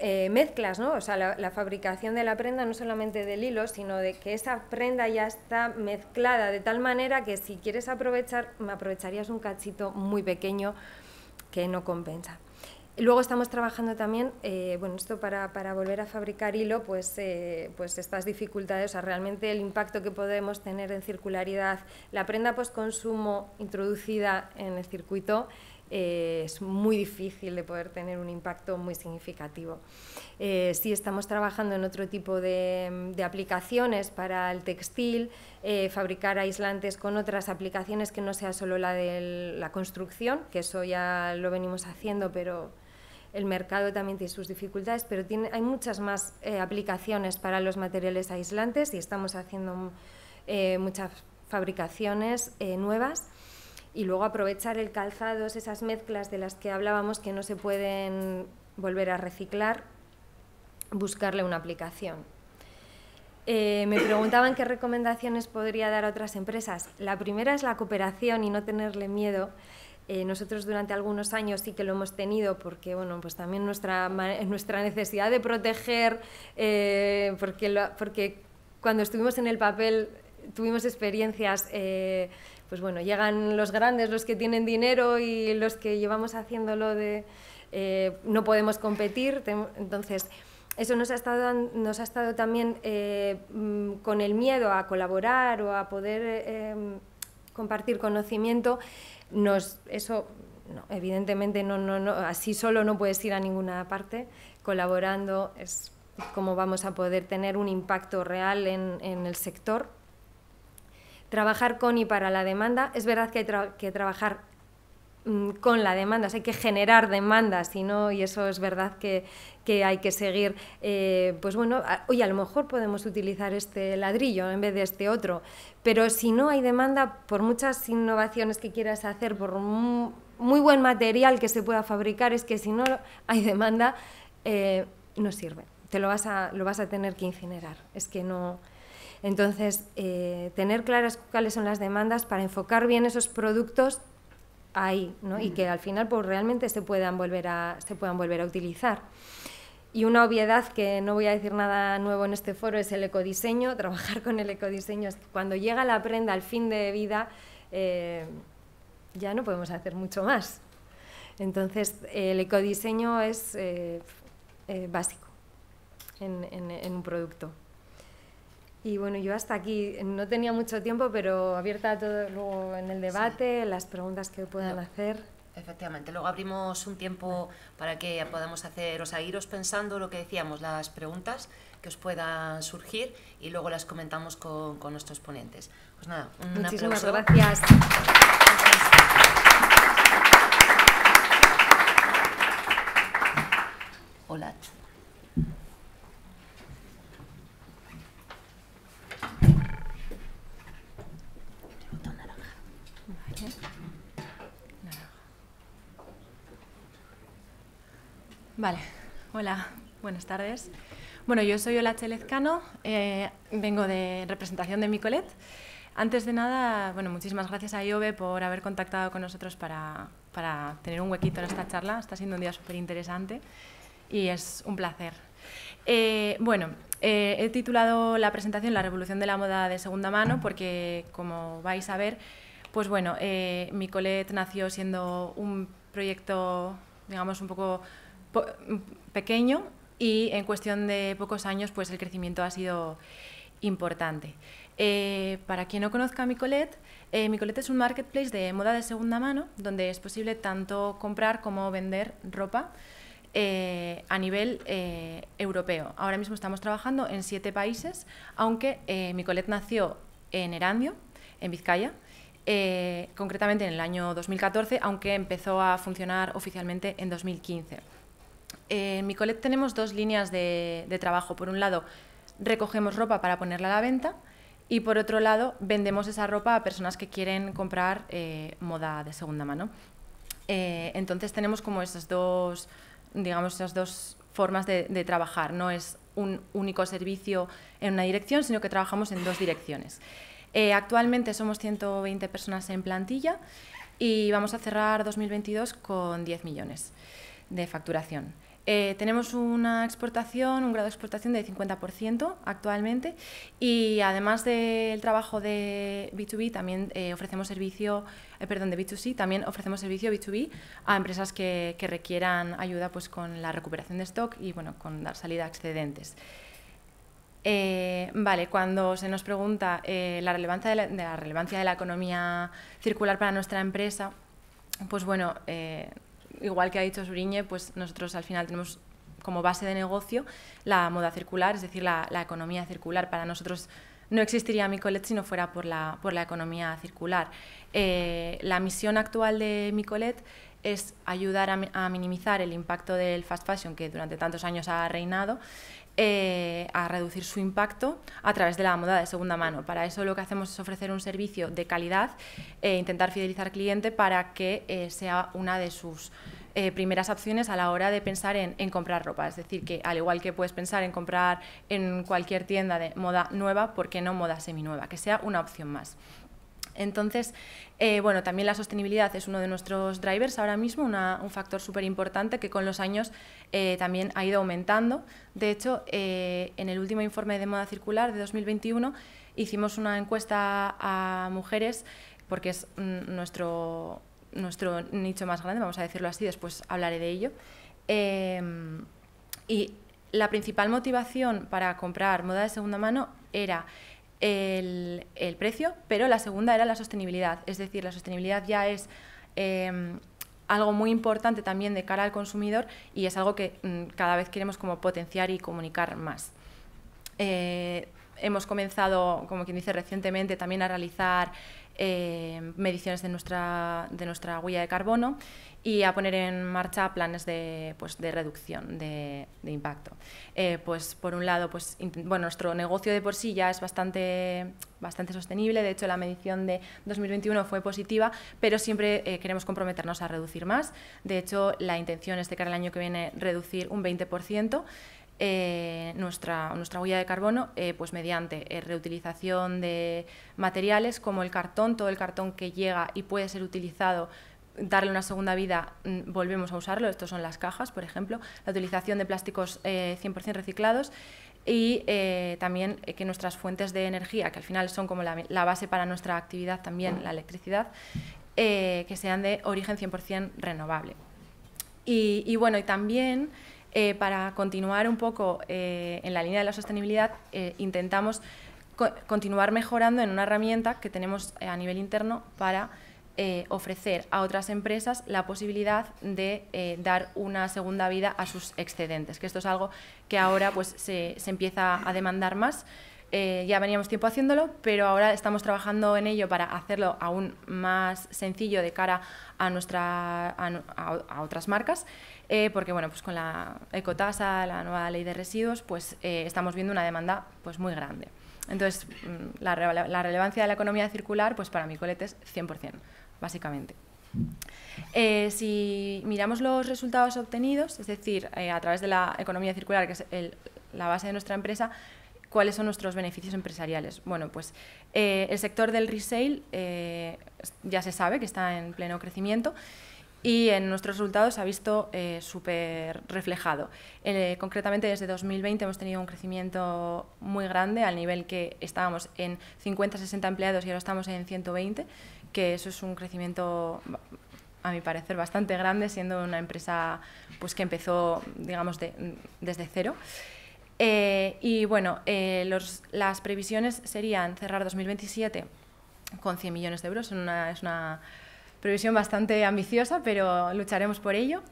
eh, mezclas, ¿no? O sea, la, fabricación de la prenda no solamente del hilo, sino de que esa prenda ya está mezclada de tal manera que si quieres aprovechar, me aprovecharías un cachito muy pequeño que no compensa. Luego estamos trabajando también, eh, bueno, esto para, volver a fabricar hilo, pues, pues estas dificultades, o sea, realmente el impacto que podemos tener en circularidad, la prenda consumo introducida en el circuito, eh, es muy difícil de poder tener un impacto muy significativo. Eh, sí estamos trabajando en otro tipo de, aplicaciones para el textil, eh, fabricar aislantes con otras aplicaciones que no sea solo la de la construcción, que eso ya lo venimos haciendo, pero el mercado también tiene sus dificultades, pero tiene, hay muchas más eh, aplicaciones para los materiales aislantes y estamos haciendo muchas fabricaciones nuevas y luego aprovechar el calzado, esas mezclas de las que hablábamos que no se pueden volver a reciclar, buscarle una aplicación. Eh, me preguntaban qué recomendaciones podría dar a otras empresas. La primera es la cooperación y no tenerle miedo. Eh, nosotros durante algunos años sí que lo hemos tenido porque bueno, pues también nuestra, nuestra necesidad de proteger, eh, porque, porque cuando estuvimos en el papel tuvimos experiencias pues bueno, llegan los grandes, los que tienen dinero y los que llevamos haciéndolo de eh, no podemos competir. Entonces, eso nos ha estado, nos ha estado también eh, mm, con el miedo a colaborar o a poder em, compartir conocimiento, eso evidentemente no, no, así solo no puedes ir a ninguna parte, colaborando es como vamos a poder tener un impacto real en el sector trabajar con y para la demanda. Es verdad que hay que trabajar mm, con la demanda, hay que generar demanda, y, no, y eso es verdad que, hay que seguir. Eh, pues bueno, hoy a lo mejor podemos utilizar este ladrillo en vez de este otro, pero si no hay demanda, por muchas innovaciones que quieras hacer, por muy, buen material que se pueda fabricar, es que si no hay demanda, eh, no sirve. Te lo vas a, lo vas a tener que incinerar. Es que no, entonces, eh, tener claras cuáles son las demandas para enfocar bien esos productos ahí, Y que al final pues, realmente se puedan volver a, se puedan volver a utilizar. Y una obviedad que no voy a decir nada nuevo en este foro es el ecodiseño. Trabajar con el ecodiseño cuando llega la prenda al fin de vida eh, ya no podemos hacer mucho más. Entonces el ecodiseño es eh, básico en un producto. Y bueno, yo hasta aquí no tenía mucho tiempo, pero abierta todo luego en el debate, las preguntas que puedan hacer. Efectivamente, luego abrimos un tiempo para que podamos hacer, o sea, iros pensando lo que decíamos, las preguntas que os puedan surgir y luego las comentamos con, nuestros ponentes. Pues nada, un Muchísimas gracias. Hola. Vale, hola, buenas tardes. Bueno, yo soy Ola Chelezcano, eh, vengo de representación de Micolet. Antes de nada, bueno, muchísimas gracias a IOVE por haber contactado con nosotros para, tener un huequito en esta charla. Está siendo un día súper interesante y es un placer. Eh, bueno, eh, he titulado la presentación La revolución de la moda de segunda mano porque, como vais a ver, pues bueno, eh, Micolet nació siendo un proyecto, digamos, un poco pequeño y en cuestión de pocos años pues el crecimiento ha sido importante. Eh, para quien no conozca Micolet, eh, Micolet es un marketplace de moda de segunda mano donde es posible tanto comprar como vender ropa eh, a nivel europeo. Ahora mismo estamos trabajando en siete países, aunque Micolet nació en Erandio, en Vizcaya, concretamente en el año 2014, aunque empezó a funcionar oficialmente en 2015 en mi tenemos dos líneas de, trabajo. Por un lado, recogemos ropa para ponerla a la venta y por otro lado, vendemos esa ropa a personas que quieren comprar eh, moda de segunda mano. Eh, entonces tenemos como esas dos, digamos, esas dos formas de, trabajar. No es un único servicio en una dirección, sino que trabajamos en dos direcciones. Eh, actualmente somos 120 personas en plantilla y vamos a cerrar 2022 con 10 millones de facturación. Eh, tenemos una exportación, un grado de exportación de 50% actualmente y además del trabajo de B2B eh, eh, también ofrecemos servicio, perdón, de B2C también ofrecemos servicio B2B a empresas que, requieran ayuda pues, con la recuperación de stock y bueno, con dar salida a excedentes. vale, cuando se nos pregunta la, relevancia de la, relevancia de la economía circular para nuestra empresa, pues bueno, igual que ha dicho Suriñe, pues nosotros al final tenemos como base de negocio la moda circular, es decir, la, economía circular. Para nosotros no existiría Micolet si no fuera por la, economía circular. Eh, la misión actual de Micolet es ayudar a, a, minimizar el impacto del fast fashion que durante tantos años ha reinado eh, a reducir su impacto a través de la moda de segunda mano. Para eso lo que hacemos es ofrecer un servicio de calidad e intentar fidelizar al cliente para que eh, sea una de sus primeras opciones a la hora de pensar en, en, comprar ropa. Es decir, que al igual que puedes pensar en comprar en cualquier tienda de moda nueva, ¿por qué no moda seminueva? Que sea una opción más. Entonces, eh, bueno, también la sostenibilidad es uno de nuestros drivers ahora mismo, un factor súper importante que con los años eh, también ha ido aumentando. De hecho, eh, en el último informe de moda circular de 2021 hicimos una encuesta a mujeres, porque es mm, nuestro, nuestro nicho más grande, vamos a decirlo así, después hablaré de ello. Em, y la principal motivación para comprar moda de segunda mano era el, precio, pero la segunda era la sostenibilidad. Es decir, la sostenibilidad ya es em, algo muy importante también de cara al consumidor y es algo que mm, cada vez queremos como potenciar y comunicar más. Eh, hemos comenzado, como quien dice, recientemente también a realizar eh, mediciones de nuestra, de nuestra huella de carbono y a poner en marcha planes de, pues, de reducción de, impacto. Eh, pues, por un lado, pues, nuestro negocio de por sí ya es bastante, bastante sostenible, de hecho la medición de 2021 fue positiva, pero siempre eh, queremos comprometernos a reducir más. De hecho, la intención es de cara al año que viene reducir un 20%. Eh, nuestra, nuestra, huella de carbono eh, pues mediante eh, reutilización de materiales como el cartón, todo el cartón que llega y puede ser utilizado darle una segunda vida, mm, volvemos a usarlo, estos son las cajas, por ejemplo, la utilización de plásticos 100% reciclados y también que nuestras fuentes de energía, que al final son como la, base para nuestra actividad también, la electricidad, que sean de origen 100% renovable. Y, y bueno, y también eh, para continuar un poco eh, en la línea de la sostenibilidad, eh, intentamos continuar mejorando en una herramienta que tenemos a nivel interno para ofrecer a otras empresas la posibilidad de dar una segunda vida a sus excedentes, que esto es algo que ahora pues, se, empieza a demandar más. ya veníamos tiempo haciéndolo, pero ahora estamos trabajando en ello para hacerlo aún más sencillo de cara a, nuestra, a otras marcas eh, porque bueno, pues con la ecotasa, la nueva ley de residuos, pues eh, estamos viendo una demanda pues muy grande. Entonces, mm, la, relevancia de la economía circular, pues para mi colete es 100%, básicamente. Eh, si miramos los resultados obtenidos, es decir, a través de la economía circular, que es la base de nuestra empresa, ¿cuáles son nuestros beneficios empresariales? Bueno, pues el sector del resale ya se sabe que está en pleno crecimiento y en nuestros resultados se ha visto eh, súper reflejado. Eh, concretamente desde 2020 hemos tenido un crecimiento muy grande al nivel que estábamos en 50-60 empleados y ahora estamos en 120, que eso es un crecimiento a mi parecer bastante grande siendo una empresa pues que empezó digamos de, desde cero. Eh, y bueno, los, las previsiones serían cerrar 2027 con 100 millones de euros, es una Provisión bastante ambiciosa, pero lucharemos por ello.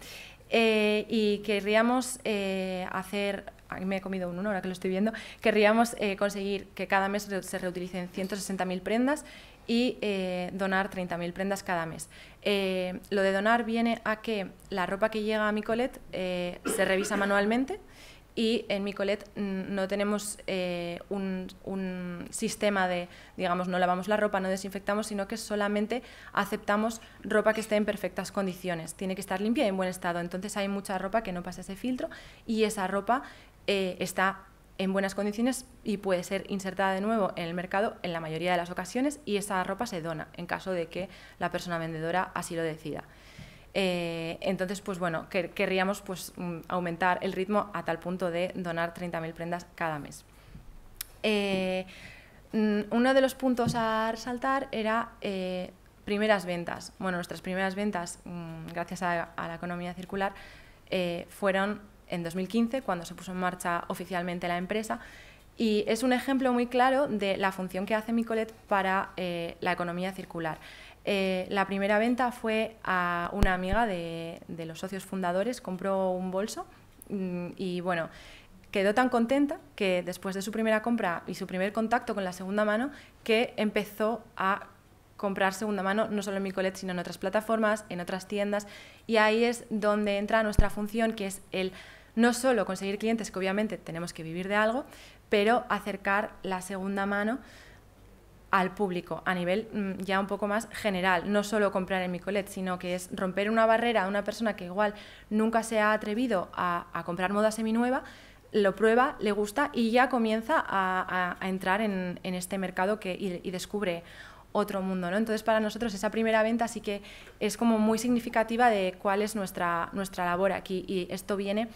Eh, y querríamos eh, hacer, me he comido un uno ahora que lo estoy viendo, querríamos eh, conseguir que cada mes se reutilicen 160.000 prendas y donar 30.000 prendas cada mes. lo de donar viene a que la ropa que llega a mi colet se revisa manualmente y en Micolet no tenemos eh, un, sistema de, digamos, no lavamos la ropa, no desinfectamos, sino que solamente aceptamos ropa que esté en perfectas condiciones. Tiene que estar limpia y en buen estado. Entonces hay mucha ropa que no pasa ese filtro y esa ropa eh, está en buenas condiciones y puede ser insertada de nuevo en el mercado en la mayoría de las ocasiones y esa ropa se dona en caso de que la persona vendedora así lo decida. Eh, entonces, pues bueno, querríamos pues, mm, aumentar el ritmo a tal punto de donar 30.000 prendas cada mes. Eh, mm, uno de los puntos a resaltar era eh, primeras ventas. Bueno, nuestras primeras ventas, mm, gracias a, a, la economía circular, fueron en 2015, cuando se puso en marcha oficialmente la empresa. Y es un ejemplo muy claro de la función que hace Micolet para la economía circular. Eh, la primera venta fue a una amiga de, los socios fundadores, compró un bolso mm, y bueno, quedó tan contenta que después de su primera compra y su primer contacto con la segunda mano, que empezó a comprar segunda mano, no solo en Micolet, sino en otras plataformas, en otras tiendas. Y ahí es donde entra nuestra función, que es el no solo conseguir clientes, que obviamente tenemos que vivir de algo, pero acercar la segunda mano al público a nivel mm, ya un poco más general, no solo comprar en Micolet, sino que es romper una barrera a una persona que igual nunca se ha atrevido a, comprar moda seminueva, lo prueba, le gusta y ya comienza a, entrar en, este mercado que, y, descubre otro mundo. ¿no? Entonces para nosotros esa primera venta sí que es como muy significativa de cuál es nuestra, nuestra labor aquí y esto viene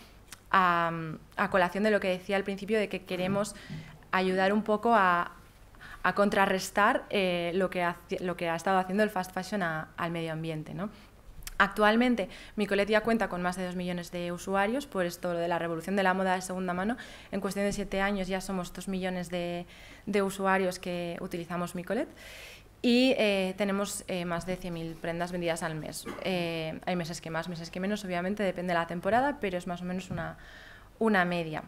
a colación de lo que decía al principio de que queremos ayudar un poco a, a contrarrestar eh, lo, que ha, lo, que ha, estado haciendo el fast fashion al medio ambiente. ¿no? Actualmente, Micolet ya cuenta con más de 2 millones de usuarios, por esto lo de la revolución de la moda de segunda mano. En cuestión de 7 años ya somos 2 millones de, de usuarios que utilizamos Micolet y eh, tenemos eh, más de 100.000 prendas vendidas al mes. hay meses que más, meses que menos, obviamente depende de la temporada, pero es más o menos una, una media.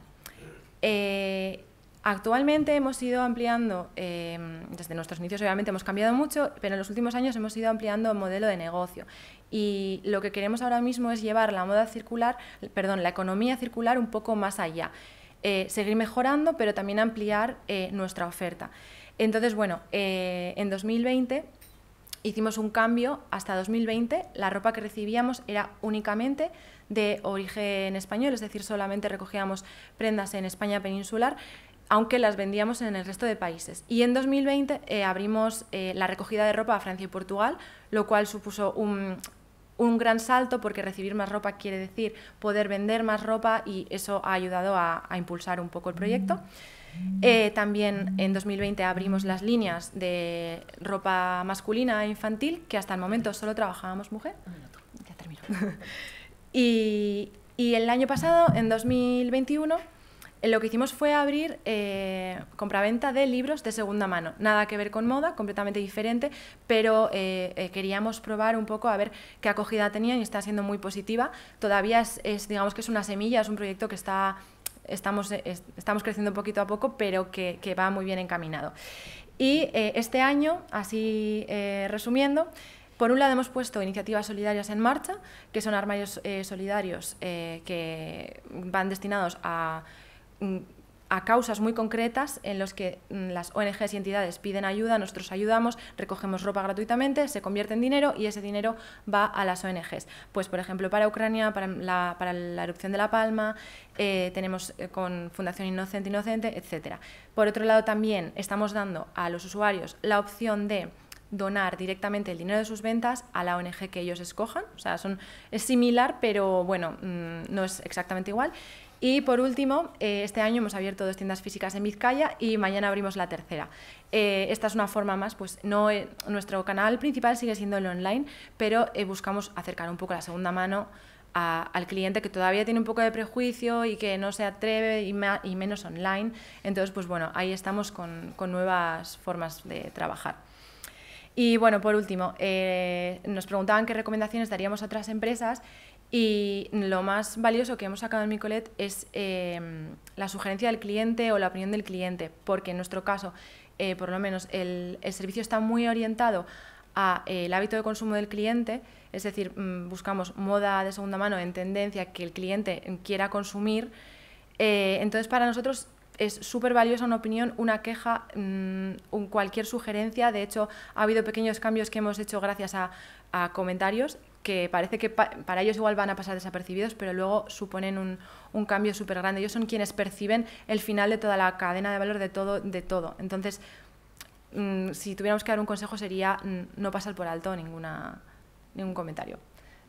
Actualmente hemos ido ampliando, eh, desde nuestros inicios obviamente hemos cambiado mucho, pero en los últimos años hemos ido ampliando el modelo de negocio. Y lo que queremos ahora mismo es llevar la moda circular, perdón, la economía circular un poco más allá. Eh, seguir mejorando, pero también ampliar eh, nuestra oferta. Entonces, bueno, en 2020 hicimos un cambio. Hasta 2020 la ropa que recibíamos era únicamente de origen español, es decir, solamente recogíamos prendas en España peninsular aunque las vendíamos en el resto de países. Y en 2020 eh, abrimos eh, la recogida de ropa a Francia y Portugal, lo cual supuso un, gran salto porque recibir más ropa quiere decir poder vender más ropa y eso ha ayudado a, impulsar un poco el proyecto. Mm. Eh, también en 2020 abrimos las líneas de ropa masculina e infantil, que hasta el momento solo trabajábamos mujer. Ya y, y el año pasado, en 2021, eh, lo que hicimos fue abrir eh, compraventa de libros de segunda mano. Nada que ver con moda, completamente diferente, pero eh, queríamos probar un poco a ver qué acogida tenían y está siendo muy positiva. Todavía es, digamos que es una semilla, es un proyecto que está estamos, estamos creciendo poquito a poco, pero que, va muy bien encaminado. Y este año, así resumiendo, por un lado hemos puesto iniciativas solidarias en marcha, que son armarios solidarios que van destinados a Mm, a causas muy concretas en los que mm, las ONGs y entidades piden ayuda, nosotros ayudamos, recogemos ropa gratuitamente, se convierte en dinero y ese dinero va a las ONGs. Pues, por ejemplo, para Ucrania, para la, erupción de La Palma, eh, tenemos eh, con Fundación Inocente Inocente, etc. Por otro lado, también estamos dando a los usuarios la opción de donar directamente el dinero de sus ventas a la ONG que ellos escojan. O sea, son, es similar, pero bueno, mm, no es exactamente igual. Y por último, eh, este año hemos abierto dos tiendas físicas en Vizcaya y mañana abrimos la tercera. Eh, esta es una forma más, pues no, eh, nuestro canal principal sigue siendo el online, pero buscamos acercar un poco la segunda mano al cliente que todavía tiene un poco de prejuicio y que no se atreve y, menos online. Entonces, pues bueno, ahí estamos con, nuevas formas de trabajar. Y bueno, por último, nos preguntaban qué recomendaciones daríamos a otras empresas y lo más valioso que hemos sacado en Micolet es em, la sugerencia del cliente o la opinión del cliente, porque en nuestro caso, eh, por lo menos, el, servicio está muy orientado al eh, hábito de consumo del cliente, es decir, mm, buscamos moda de segunda mano en tendencia que el cliente quiera consumir. Eh, entonces, para nosotros es súper valiosa una opinión, una queja, mm, un cualquier sugerencia. De hecho, ha habido pequeños cambios que hemos hecho gracias a, a comentarios que parece que para ellos igual van a pasar desapercibidos, pero luego suponen un, cambio súper grande. Ellos son quienes perciben el final de toda la cadena de valor de todo. De todo. Entonces, mm, si tuviéramos que dar un consejo sería mm, no pasar por alto ninguna, ningún comentario.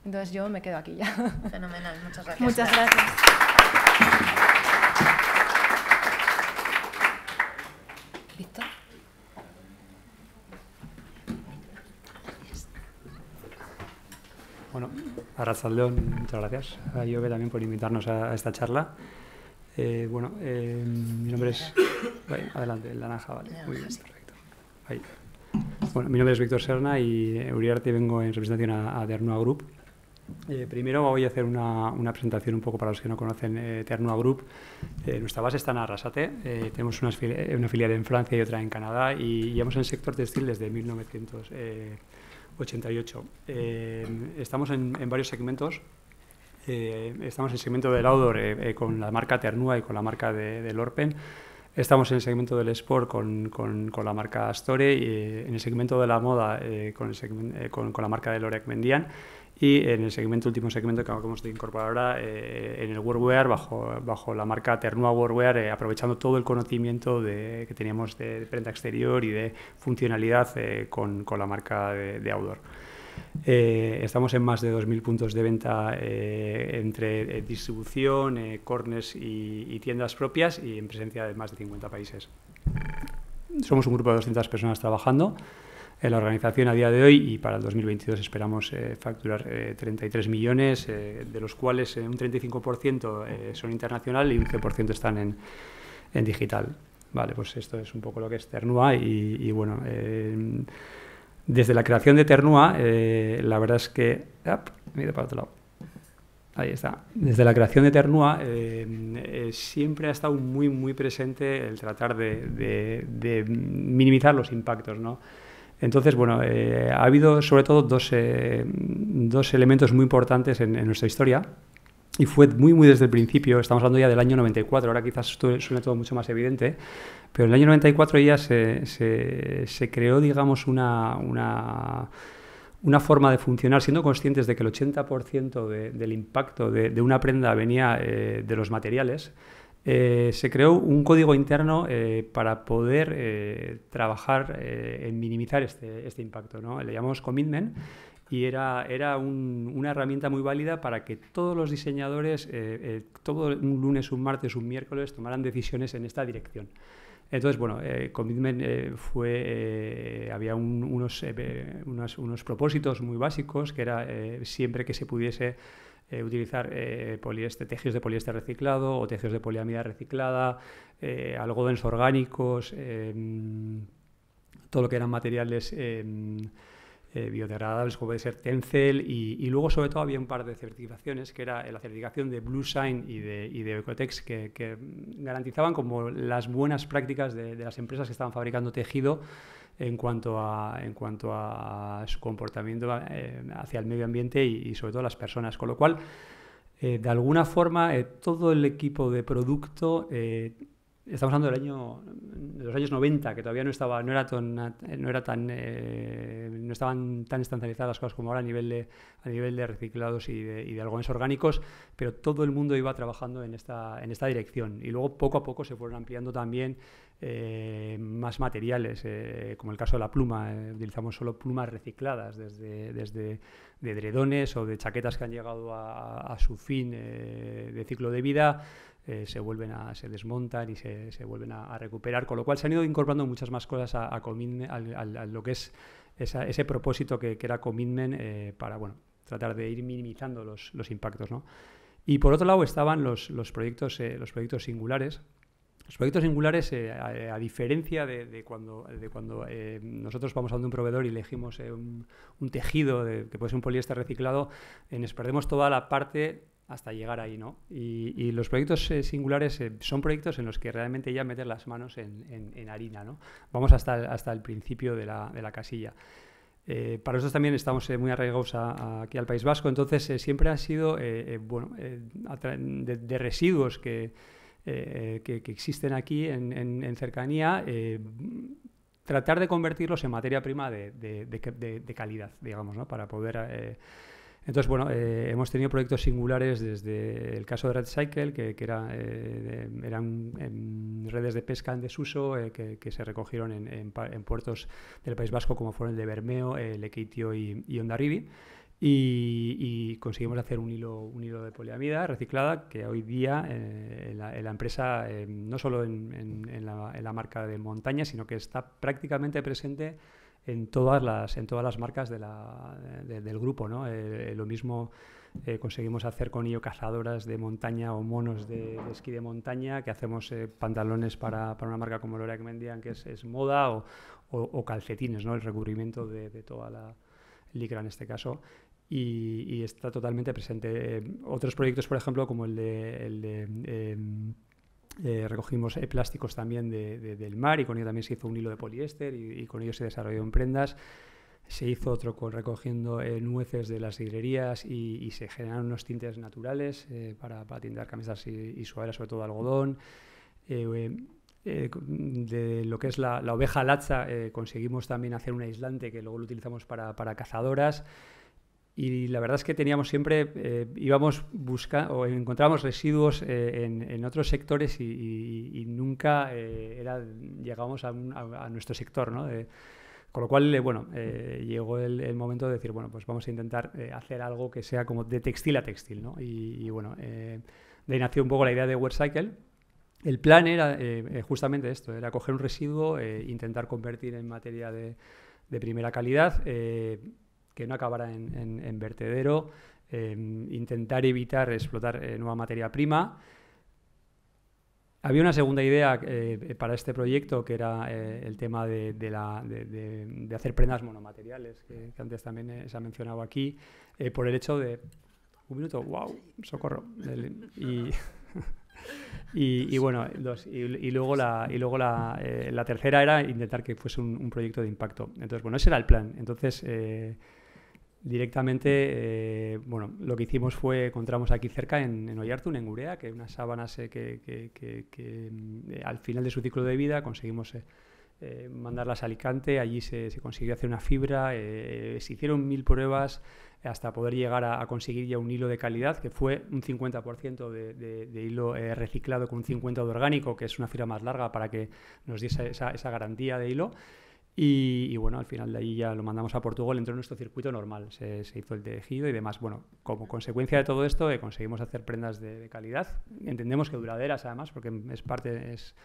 Entonces yo me quedo aquí ya. Fenomenal, muchas gracias. Muchas gracias. Bueno, a muchas gracias. A Iove también por invitarnos a, esta charla. Eh, bueno, eh, mi nombre es. adelante, vale. Muy bien, perfecto. Ahí. Bueno, mi nombre es Víctor Serna y eh, Uriarte vengo en representación a, Ternua Group. primero voy a hacer una, presentación un poco para los que no conocen Ternua Group. nuestra base está en Arrasate, tenemos una, una, filial en Francia y otra en Canadá y llevamos en el sector textil desde 1900, 88. Eh, estamos en, varios segmentos. Eh, estamos en el segmento del outdoor eh, con la marca Ternua y con la marca de, Lorpen. Orpen. Estamos en el segmento del sport con, con, con la marca Astore y en el segmento de la moda con, el con, la marca de Lorec Mendian y en el segmento, último segmento que acabamos de incorporar ahora, eh, en el worldware bajo, bajo la marca Ternua WordWare eh, aprovechando todo el conocimiento que teníamos de, prenda exterior y de funcionalidad eh, con, con, la marca de, de Outdoor. estamos en más de 2.000 puntos de venta entre distribución, corners y, y tiendas propias y en presencia de más de 50 países. Somos un grupo de 200 personas trabajando la organización a día de hoy y para el 2022 esperamos eh, facturar 33 eh, millones, eh, de los cuales un 35% son internacional y un 15% están en, digital. Vale, pues esto es un poco lo que es Ternua y, bueno, em, desde la creación de Ternua, la verdad es que... ...ah, me he ido para otro lado. Ahí está. Desde la creación de Ternua em, siempre ha estado muy, muy presente el tratar de, de minimizar los impactos, ¿no? Entonces, bueno, eh, ha habido sobre todo dos, eh, dos elementos muy importantes en, nuestra historia. Y fue muy, muy desde el principio, estamos hablando ya del año 94, ahora quizás suene todo mucho más evidente, pero en el año 94 ya se, se, creó, digamos, una, una, forma de funcionar, siendo conscientes de que el 80% del impacto de, una prenda venía eh, de los materiales, eh, se creó un código interno eh, para poder eh, trabajar en minimizar este, este impacto. Le llamamos commitment y era, era una herramienta muy válida para que todos los diseñadores, todo un lunes, un martes, un miércoles, tomaran decisiones en esta dirección. Entonces, bueno, Commitment fue, había unos, unos, unos, propósitos muy básicos, que era siempre que se pudiese eh, utilizar eh, tejidos de poliéster reciclado o tejidos de poliamida reciclada, eh, algodones orgánicos, em, todo lo que eran materiales em, eh, biodegradables como puede ser Tencel y, luego sobre todo había un par de certificaciones que era eh, la certificación de Bluesign y de, Ecotex que, garantizaban como las buenas prácticas de, las empresas que estaban fabricando tejido en cuanto a, en cuanto a su comportamiento eh, hacia el medio ambiente y, sobre todo las personas. Con lo cual, de alguna forma, todo el equipo de producto estamos hablando del año de los años 90 que todavía no estaba no era no era tan eh, no estaban tan estandarizadas las cosas como ahora a nivel de a nivel de reciclados y de, y orgánicos pero todo el mundo iba trabajando en esta en esta dirección y luego poco a poco se fueron ampliando también eh, más materiales eh, como el caso de la pluma utilizamos solo plumas recicladas desde desde de dredones o de chaquetas que han llegado a su fin de ciclo de vida eh, se vuelven a, se desmontan y se, se vuelven a, recuperar, con lo cual se han ido incorporando muchas más cosas a, a, lo que es ese propósito que, que era Commitment eh, para, bueno, tratar de ir minimizando los, los, impactos, ¿no? Y por otro lado estaban los, los proyectos, eh, los proyectos singulares, los proyectos singulares, a, diferencia de, de cuando, de cuando nosotros vamos a un proveedor y elegimos un, tejido que puede ser un poliéster reciclado, nos perdemos toda la parte hasta llegar ahí, ¿no? Y, los proyectos eh, singulares eh, son proyectos en los que realmente ya meter las manos en, harina, ¿no? Vamos hasta el, hasta el principio de la, de la casilla. Eh, para nosotros también estamos muy arraigados aquí al País Vasco, entonces siempre ha sido, bueno, de, residuos que, que, existen aquí en, en cercanía, tratar de convertirlos en materia prima de, de calidad, digamos, ¿no? Para poder entonces, bueno, eh, hemos tenido proyectos singulares desde el caso de Red Cycle, que, era, eh, eran em, redes de pesca en desuso eh, que, se recogieron en, puertos del País Vasco, como fueron el de Bermeo, el y, y Ondarribi. Y, y, conseguimos hacer un hilo, un hilo de poliamida reciclada que hoy día la, empresa, em, no solo en, la, marca de montaña, sino que está prácticamente presente en todas las, en todas las marcas del grupo. ¿no? Eh, eh, lo mismo eh, conseguimos hacer con ello cazadoras de montaña o monos de, esquí de montaña, que hacemos pantalones para, para, una marca como que Mendian, que es, es moda, o, o, calcetines, ¿no? el recubrimiento de, toda la licra en este caso. Y, está totalmente presente. otros proyectos, por ejemplo, como el de, em, eh, recogimos eh, plásticos también del mar y con ello también se hizo un hilo de poliéster y, con ello se desarrolló en prendas. Se hizo otro con recogiendo eh, nueces de las librerías y, se generaron unos tintes naturales para, para camisas y, y sobre todo algodón. de lo que es la, oveja lacha, conseguimos también hacer un aislante que luego lo utilizamos para cazadoras y la verdad es que teníamos siempre, eh, íbamos busca o encontramos residuos eh, en, en, otros sectores y, nunca eh, era, llegábamos a, nuestro sector, ¿no? con lo cual, bueno, llegó el, momento de decir, bueno, pues vamos a intentar hacer algo que sea como de textil a textil, ¿no? Y, bueno, de ahí nació un poco la idea de WebCycle. El plan era justamente esto, era coger un residuo, intentar convertir en materia de, de primera calidad, que no acabara en, vertedero, em, intentar evitar explotar eh, nueva materia prima. Había una segunda idea eh, para este proyecto que era eh, el tema de, la, de, hacer prendas monomateriales, que, antes también se ha mencionado aquí, por el hecho de... Un minuto, wow, socorro. y, y, bueno, Y, luego, la, y luego la, tercera era intentar que fuese un, un, proyecto de impacto. Entonces, bueno, ese era el plan. Entonces... Directamente, eh, bueno, lo que hicimos fue, encontramos aquí cerca en, en Oyartun, en Gurea, que unas sábanas eh, que, mm, al final de su ciclo de vida conseguimos eh, mandarlas a Alicante, allí se, consiguió hacer una fibra, se hicieron mil pruebas hasta poder llegar a, conseguir ya un hilo de calidad, que fue un 50% de, hilo reciclado con un 50% de orgánico, que es una fibra más larga para que nos diese esa garantía de hilo. Y, bueno, al final de ahí ya lo mandamos a Portugal, entró en nuestro circuito normal, se, hizo el tejido y demás. Bueno, como consecuencia de todo esto, eh, conseguimos hacer prendas de, calidad, entendemos que duraderas además, porque es parte, es,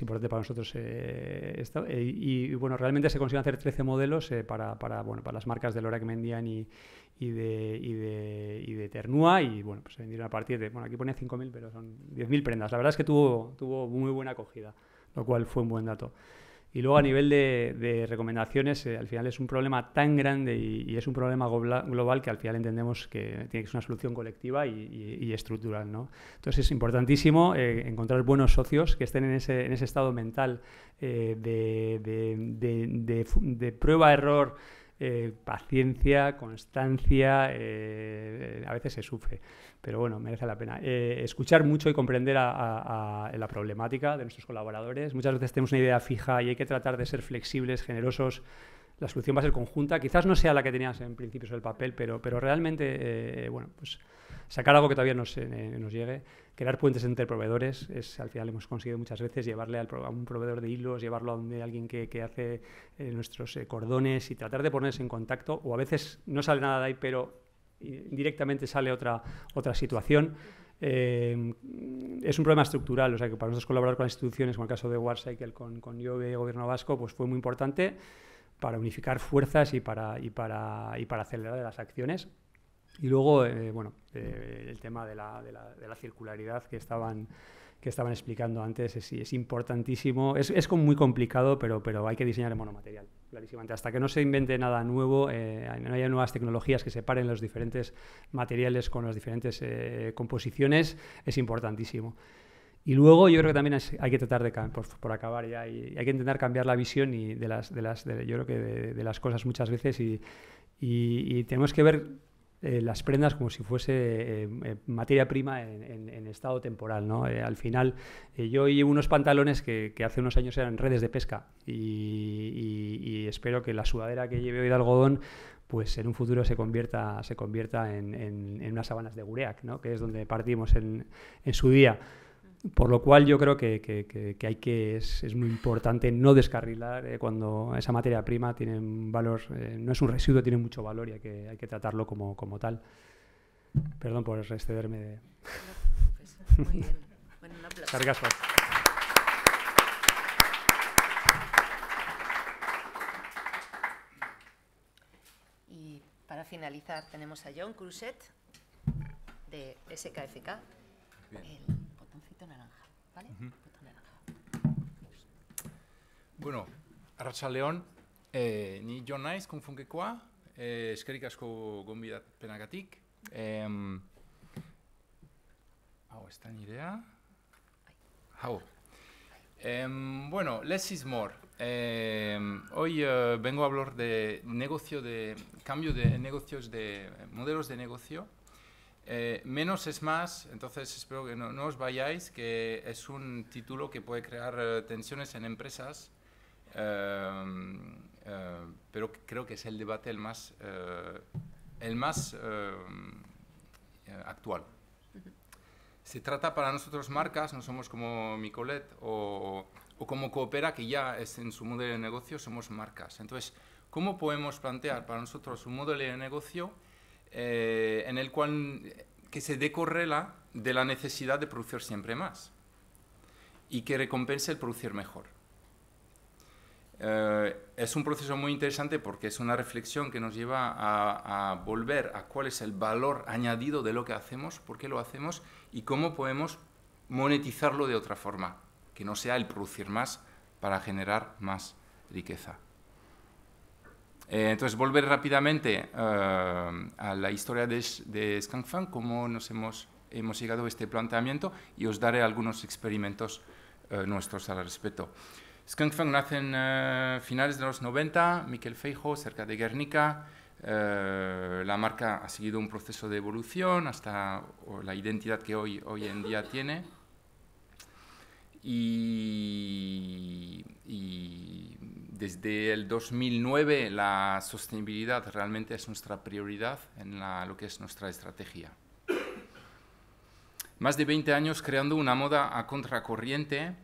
importante para nosotros eh, esto. Eh, y, bueno, realmente se consiguen hacer 13 modelos para, bueno, para las marcas de Lora que vendían y, de, y, de, y Ternúa y bueno, pues se vendieron a partir de, bueno, aquí ponía 5.000, pero son 10.000 prendas. La verdad es que tuvo, tuvo muy buena acogida, lo cual fue un buen dato. Y luego a nivel de, recomendaciones, eh, al final es un problema tan grande y, es un problema global que al final entendemos que tiene que ser una solución colectiva y, estructural. Entonces es importantísimo eh, encontrar buenos socios que estén en ese, estado mental eh, de, prueba-error. paciencia, constancia, a veces se sufre pero bueno, merece la pena. Eh, escuchar mucho y comprender a, la problemática de nuestros colaboradores. Muchas veces tenemos una idea fija y hay que tratar de ser flexibles, generosos. La solución va a ser conjunta. Quizás no sea la que tenías en principio sobre el papel, pero, pero realmente, eh, bueno, pues sacar algo que todavía no eh, nos llegue, crear puentes entre proveedores, es, al final hemos conseguido muchas veces llevarle al a un proveedor de hilos, llevarlo a donde alguien que, que hace nuestros cordones y tratar de ponerse en contacto, o a veces no sale nada de ahí, pero directamente sale otra, otra situación. Eh, es un problema estructural, o sea que para nosotros colaborar con las instituciones, como el caso de Warcycle, con, con IOBE, Gobierno Vasco, pues fue muy importante para unificar fuerzas y para, y para, para acelerar las acciones. Y luego, eh, bueno, eh, el tema de la, circularidad que estaban, que estaban explicando antes es, es importantísimo. Es, es muy complicado, pero, pero hay que diseñar el monomaterial. Clarísimamente, hasta que no se invente nada nuevo, eh, no haya nuevas tecnologías que separen los diferentes materiales con las diferentes eh, composiciones, es importantísimo. Y luego yo creo que también hay que tratar de, por, por acabar ya, y hay que intentar cambiar la visión y de las, de las, yo creo que de, las cosas muchas veces y, y tenemos que ver eh, las prendas como si fuese eh, eh, materia prima en, estado temporal. ¿no? al final, yo llevo unos pantalones que, hace unos años eran redes de pesca y, espero que la sudadera que lleve hoy de algodón pues en un futuro se convierta, se convierta en, unas sábanas de Gureac, ¿no? que es donde partimos en, su día. Por lo cual yo creo que, hay que es, muy importante no descarrilar eh, cuando esa materia prima tiene valor, eh, no es un residuo, tiene mucho valor y hay que, tratarlo como, tal. Perdón por excederme de... Muy bien. Bueno, un aplauso. Y para finalizar tenemos a John Cruset de SKFK. Bueno, racha León, eh, ni John naiz, konfunkekoa, eh eskerik asko gonbidatpenagatik. con em, hau, ez em, bueno, less is more. Em, hoy eh, vengo a hablar de negocio de cambio de negocios de modelos de negocio eh, menos es más, entonces espero que no, os vayáis, que es un título que puede crear eh, tensiones en empresas, eh, pero creo que es el debate el más, el más actual. Se trata para nosotros marcas, no somos como Micolet o, o como Coopera, que ya es en su modelo de negocio, somos marcas. Entonces, ¿cómo podemos plantear para nosotros un modelo de negocio? Eh, en el cual eh, que se decorrela de la necesidad de producir siempre más y que recompense el producir mejor. Eh, es un proceso muy interesante porque es una reflexión que nos lleva a, volver a cuál es el valor añadido de lo que hacemos, por qué lo hacemos y cómo podemos monetizarlo de otra forma, que no sea el producir más para generar más riqueza. Eh, entonces, volver rápidamente eh, a la historia de, de cómo nos hemos, hemos llegado a este planteamiento y os daré algunos experimentos eh, nuestros al respecto. Skankfang nace en finales de los 90, Miquel Feijo, cerca de Guernica. la marca ha seguido un proceso de evolución hasta la identidad que hoy, hoy en día tiene. y desde el 2009 la sostenibilidad realmente es nuestra prioridad en lo que es nuestra estrategia. Más de 20 años creando una moda a contracorriente.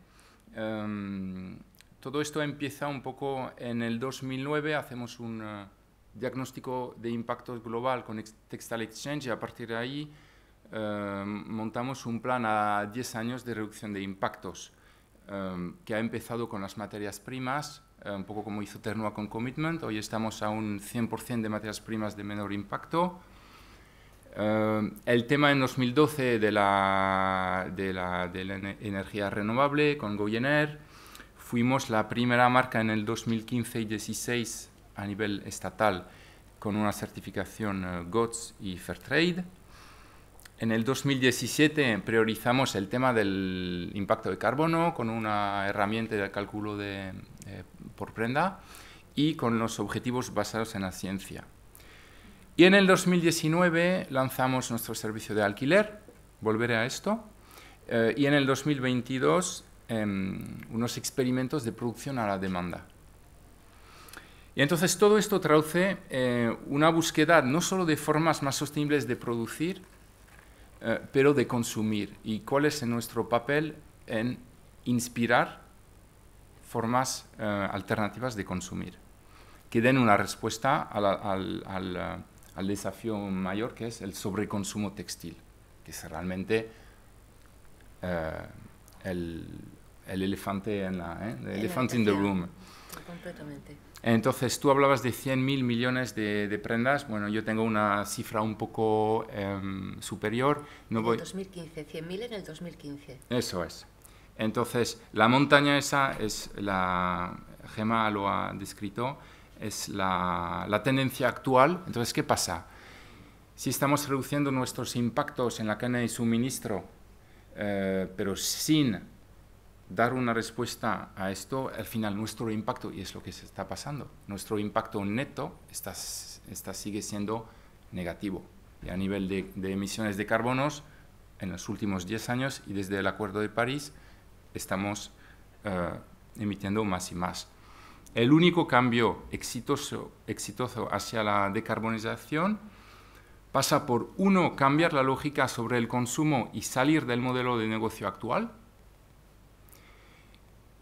Em, todo esto empieza un poco en el 2009, hacemos un eh, diagnóstico de impacto global con Textile Exchange y a partir de ahí em, montamos un plan a 10 años de reducción de impactos em, que ha empezado con las materias primas, eh, un poco como hizo Ternua con Commitment. Hoy estamos a un 100% de materias primas de menor impacto. Eh, el tema en 2012 de la, de la, de energía renovable con Goyener. Fuimos la primera marca en el 2015 y 16 a nivel estatal con una certificación eh, GOTS y Fairtrade. En el 2017 priorizamos el tema del impacto de carbono con una herramienta de cálculo de por prenda y con los objetivos basados en la ciencia. Y en el 2019 lanzamos nuestro servicio de alquiler, volveré a esto, eh, y en el 2022 em, unos experimentos de producción a la demanda. Y entonces todo esto traduce eh, una búsqueda no solo de formas más sostenibles de producir, eh, pero de consumir y cuál es nuestro papel en inspirar formas eh, alternativas de consumir, que den una respuesta eh, al, desafío mayor que es el sobreconsumo textil, que es realmente eh, el, elefante en la, el in the room. Entonces, tú hablabas de 100 millones de, prendas. Bueno, yo tengo una cifra un poco em, superior. No voy... 2015, 100 mil en el 2015. Eso es. Entonces, la montaña esa es la, Gema lo ha descrito, es la, tendencia actual. Entonces, ¿qué pasa? Si estamos reduciendo nuestros impactos en la cadena de suministro, eh, pero sin dar una respuesta a esto, al final nuestro impacto, y es lo que se está pasando, nuestro impacto neto está, sigue siendo negativo. Y a nivel de, de, emisiones de carbonos, en los últimos 10 años y desde el Acuerdo de París, estamos eh, emitiendo más y más. El único cambio exitoso, hacia la decarbonización pasa por, uno, cambiar la lógica sobre el consumo y salir del modelo de negocio actual.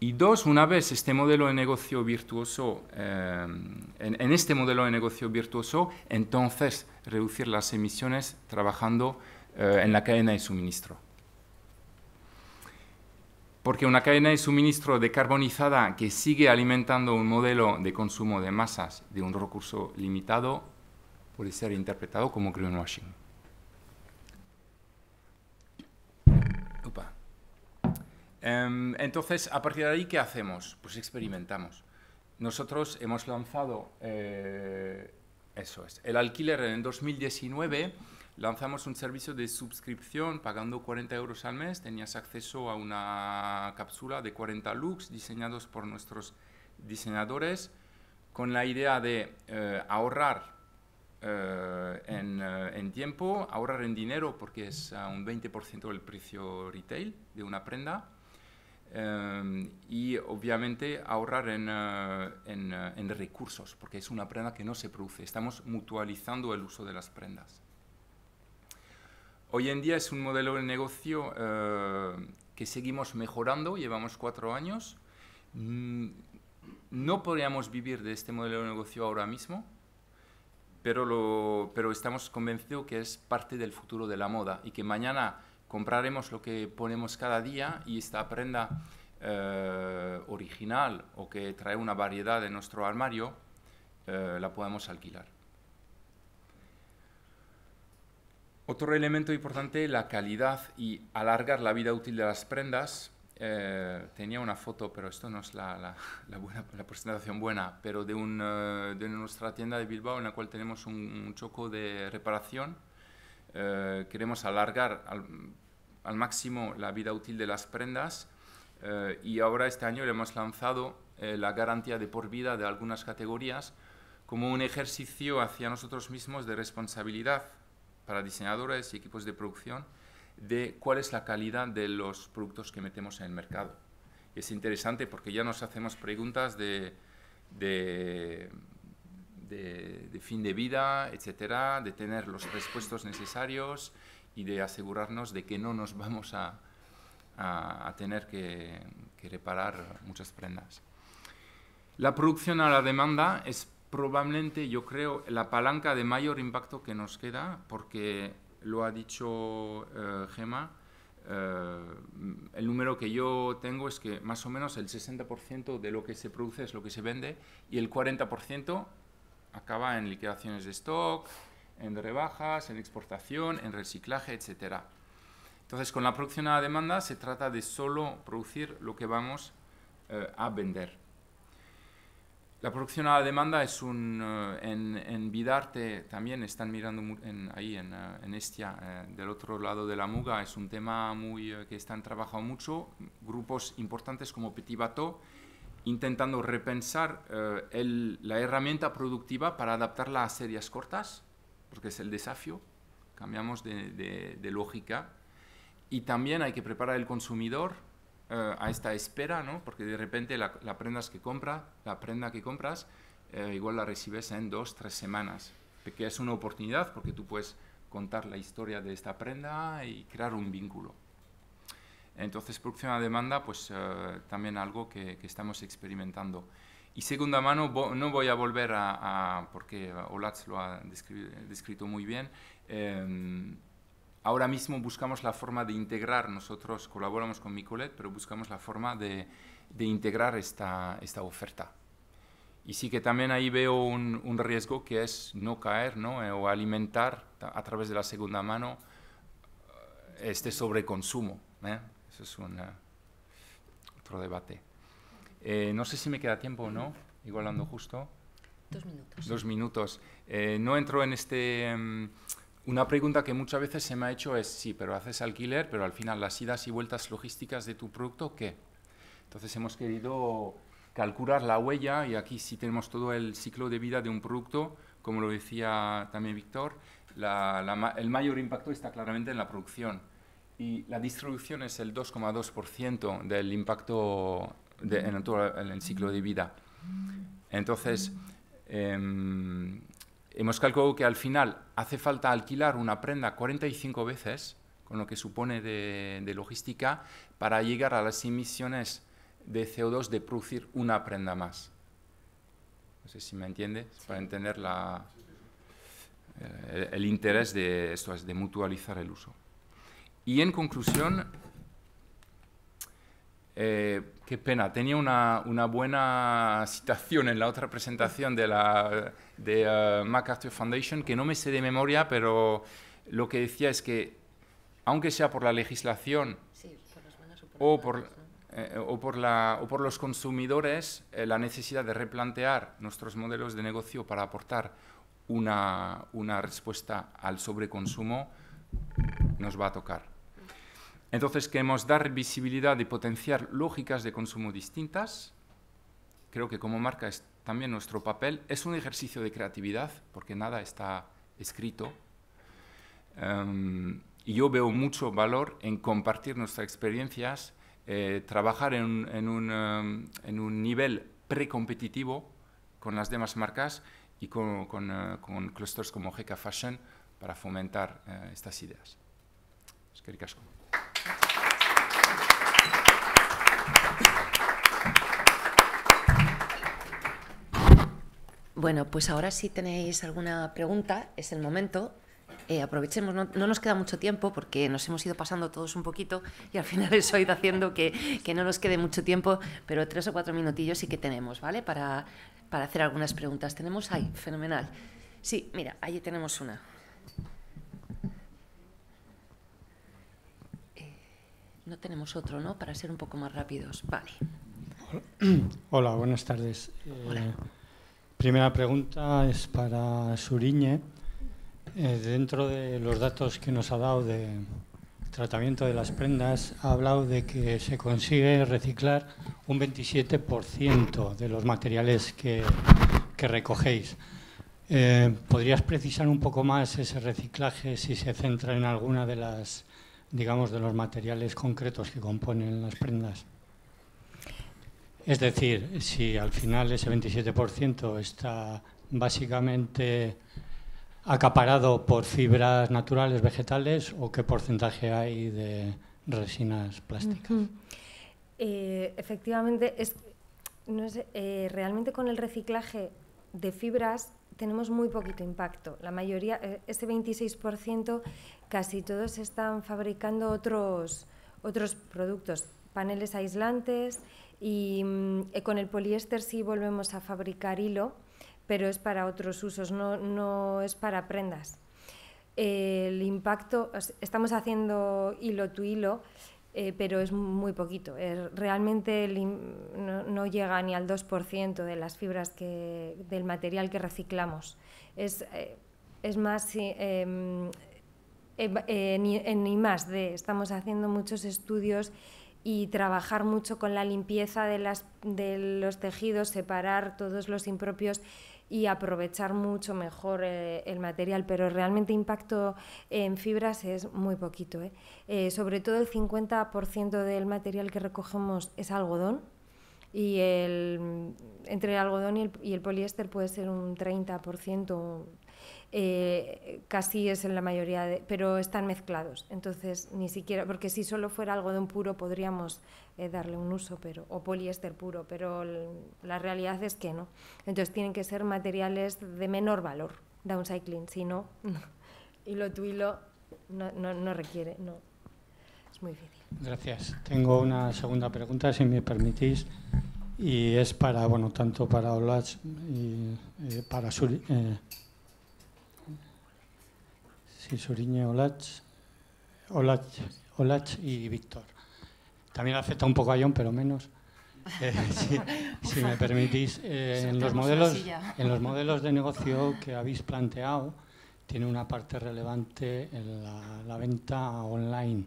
Y dos, una vez este modelo de negocio virtuoso, eh, en, este modelo de negocio virtuoso, entonces reducir las emisiones trabajando eh, en la cadena de suministro porque una cadena de suministro decarbonizada que sigue alimentando un modelo de consumo de masas de un recurso limitado puede ser interpretado como greenwashing. Opa. Em, entonces, a partir de ahí, ¿qué hacemos? Pues experimentamos. Nosotros hemos lanzado, eh, eso es, el alquiler en 2019 lanzamos un servicio de suscripción pagando 40 euros al mes. Tenías acceso a una cápsula de 40 looks diseñados por nuestros diseñadores con la idea de eh, ahorrar eh, eh, en, tiempo, ahorrar en dinero porque es un 20% del precio retail de una prenda. y obviamente ahorrar en recursos, porque es una prenda que no se produce. Estamos mutualizando el uso de las prendas. Hoy en día es un modelo de negocio eh, que seguimos mejorando, llevamos cuatro años. Mm, no podríamos vivir de este modelo de negocio ahora mismo, pero, lo, pero estamos convencidos que es parte del futuro de la moda y que mañana compraremos lo que ponemos cada día y esta prenda eh, original o que trae una variedad de nuestro armario eh, la podemos alquilar. Otro elemento importante, la calidad y alargar la vida útil de las prendas. Eh, tenía una foto, pero esto no es la, la, presentación buena, pero de, un, eh, nuestra tienda de Bilbao en la cual tenemos un, choco de reparación. Eh, queremos alargar al, máximo la vida útil de las prendas y ahora este año le hemos lanzado la garantía de por vida de algunas categorías como un ejercicio hacia nosotros mismos de responsabilidad para diseñadores y equipos de producción de cuál es la calidad de los productos que metemos en el mercado. es interesante porque ya nos hacemos preguntas de, de, fin de vida, etcétera, de tener los respuestos necesarios y de asegurarnos de que no nos vamos a, a, tener que, que reparar muchas prendas. La producción a la demanda es probablemente, yo creo, la palanca de mayor impacto que nos queda, porque lo ha dicho Gemma, eh, Gema, eh, el número que yo tengo es que más o menos el 60% de lo que se produce es lo que se vende y el 40% acaba en liquidaciones de stock, en rebajas, en exportación, en reciclaje, etc. Entonces, con la producción a demanda se trata de solo producir lo que vamos eh, a vender la producción a la demanda es un... Eh, en, en, Vidarte también están mirando ahí, en, eh, en Estia, eh, del otro lado de la Muga, es un tema muy, que están trabajando mucho, grupos importantes como Petit Bateau, intentando repensar el, la herramienta productiva para adaptarla a series cortas, porque es el desafío, cambiamos de, de, de lógica, y también hay que preparar el consumidor eh, a esta espera, ¿no? Porque de repente la, que compra, la prenda que compras, eh, igual la recibes en dos, tres semanas, que es una oportunidad porque tú puedes contar la historia de esta prenda y crear un vínculo. Entonces, producción a demanda, pues eh, también algo que, estamos experimentando. Y segunda mano, no voy a volver a, porque Olatz lo ha descrito muy bien, em, ahora mismo buscamos la forma de integrar, nosotros colaboramos con Micolet, pero buscamos la forma de, integrar esta, esta, oferta. Y sí que también ahí veo un, riesgo que es no caer ¿no? Eh, o alimentar a través de la segunda mano eh, este sobreconsumo. ¿eh? Eso es un, otro debate. no sé si me queda tiempo o no, igualando justo. Dos minutos. Dos minutos. no entro en este... Em, una pregunta que muchas veces se me ha hecho es, sí, pero haces alquiler, pero al final las idas y vueltas logísticas de tu producto, ¿qué? Entonces hemos querido calcular la huella y aquí si tenemos todo el ciclo de vida de un producto, como lo decía también Víctor, el mayor impacto está claramente en la producción y la distribución es el 2,2% del impacto de, en, el, el, ciclo de vida. Entonces, em, Hemos calculado que al final hace falta alquilar una prenda 45 veces, con lo que supone de, logística, para llegar a las emisiones de CO2 de producir una prenda más. No sé si me entiende, para entender eh, el, interés de esto de mutualizar el uso. Y en conclusión, eh, qué pena, tenía una, una, buena citación en la otra presentación de la de, eh, MacArthur Foundation que no me sé de memoria, pero lo que decía es que, aunque sea por la legislación o, por, eh, o, por la, o por los consumidores, la necesidad de replantear nuestros modelos de negocio para aportar una respuesta al sobreconsumo nos va a tocar. Entonces queremos dar visibilidad y potenciar lógicas de consumo distintas. Creo que como marca es también nuestro papel. Es un ejercicio de creatividad porque nada está escrito. Em, y yo veo mucho valor en compartir nuestras experiencias, eh, trabajar en, un, em, nivel pre-competitivo nivel precompetitivo con las demás marcas y con, eh, clusters como GK Fashion para fomentar eh, estas ideas. Es que bueno, pues ahora si tenéis alguna pregunta, es el momento. Eh, aprovechemos, no, nos queda mucho tiempo porque nos hemos ido pasando todos un poquito y al final eso ha ido haciendo que, no nos quede mucho tiempo, pero tres o cuatro minutillos sí que tenemos, ¿vale? Para, para hacer algunas preguntas. Tenemos ahí, fenomenal. Sí, mira, allí tenemos una. no tenemos otro, ¿no? Para ser un poco más rápidos. Vale. Hola, buenas tardes. Hola. Eh, primera pregunta es para Suriñe. Eh, dentro de los datos que nos ha dado de tratamiento de las prendas, ha hablado de que se consigue reciclar un 27% de los materiales que, recogéis. Eh, ¿Podrías precisar un poco más ese reciclaje si se centra en alguna de las digamos, de los materiales concretos que componen las prendas. Es decir, si al final ese 27% está básicamente acaparado por fibras naturales, vegetales, o qué porcentaje hay de resinas plásticas. Eh, efectivamente, es, eh, realmente con el reciclaje de fibras tenemos muy poquito impacto. La mayoría, eh, ese 26% casi todos están fabricando otros, otros productos, paneles aislantes y mm, eh, con el poliéster sí volvemos a fabricar hilo, pero es para otros usos, no, no es para prendas. El impacto, estamos haciendo hilo tu hilo, eh, pero es muy poquito. Eh, realmente no, llega ni al 2% de las fibras que, del material que reciclamos. Es, es más em, eh, ni más de, Estamos haciendo muchos estudios y trabajar mucho con la limpieza de, las, de los tejidos, separar todos los impropios y aprovechar mucho mejor eh, el material, pero realmente impacto en fibras es muy poquito. ¿eh? sobre todo el 50% del material que recogemos es algodón y el, entre el algodón y el poliéster puede ser un 30%, eh, casi es en la mayoría, pero están mezclados. Entonces, ni siquiera, porque si solo fuera algo de un puro podríamos eh, darle un uso, pero, o poliéster puro, pero la realidad es que no. Entonces, tienen que ser materiales de menor valor, downcycling, si no, hilo lo hilo no, no, requiere, no. Es muy difícil. Gracias. Tengo una segunda pregunta, si me permitís y es para, bueno, tanto para Olach y eh, para Suri, Sí, Suriña, Olach, y Víctor. También afecta un poco a John, pero menos. Eh, si, me permitís, eh, en, los modelos, en los modelos de negocio que habéis planteado, tiene una parte relevante en la, venta online.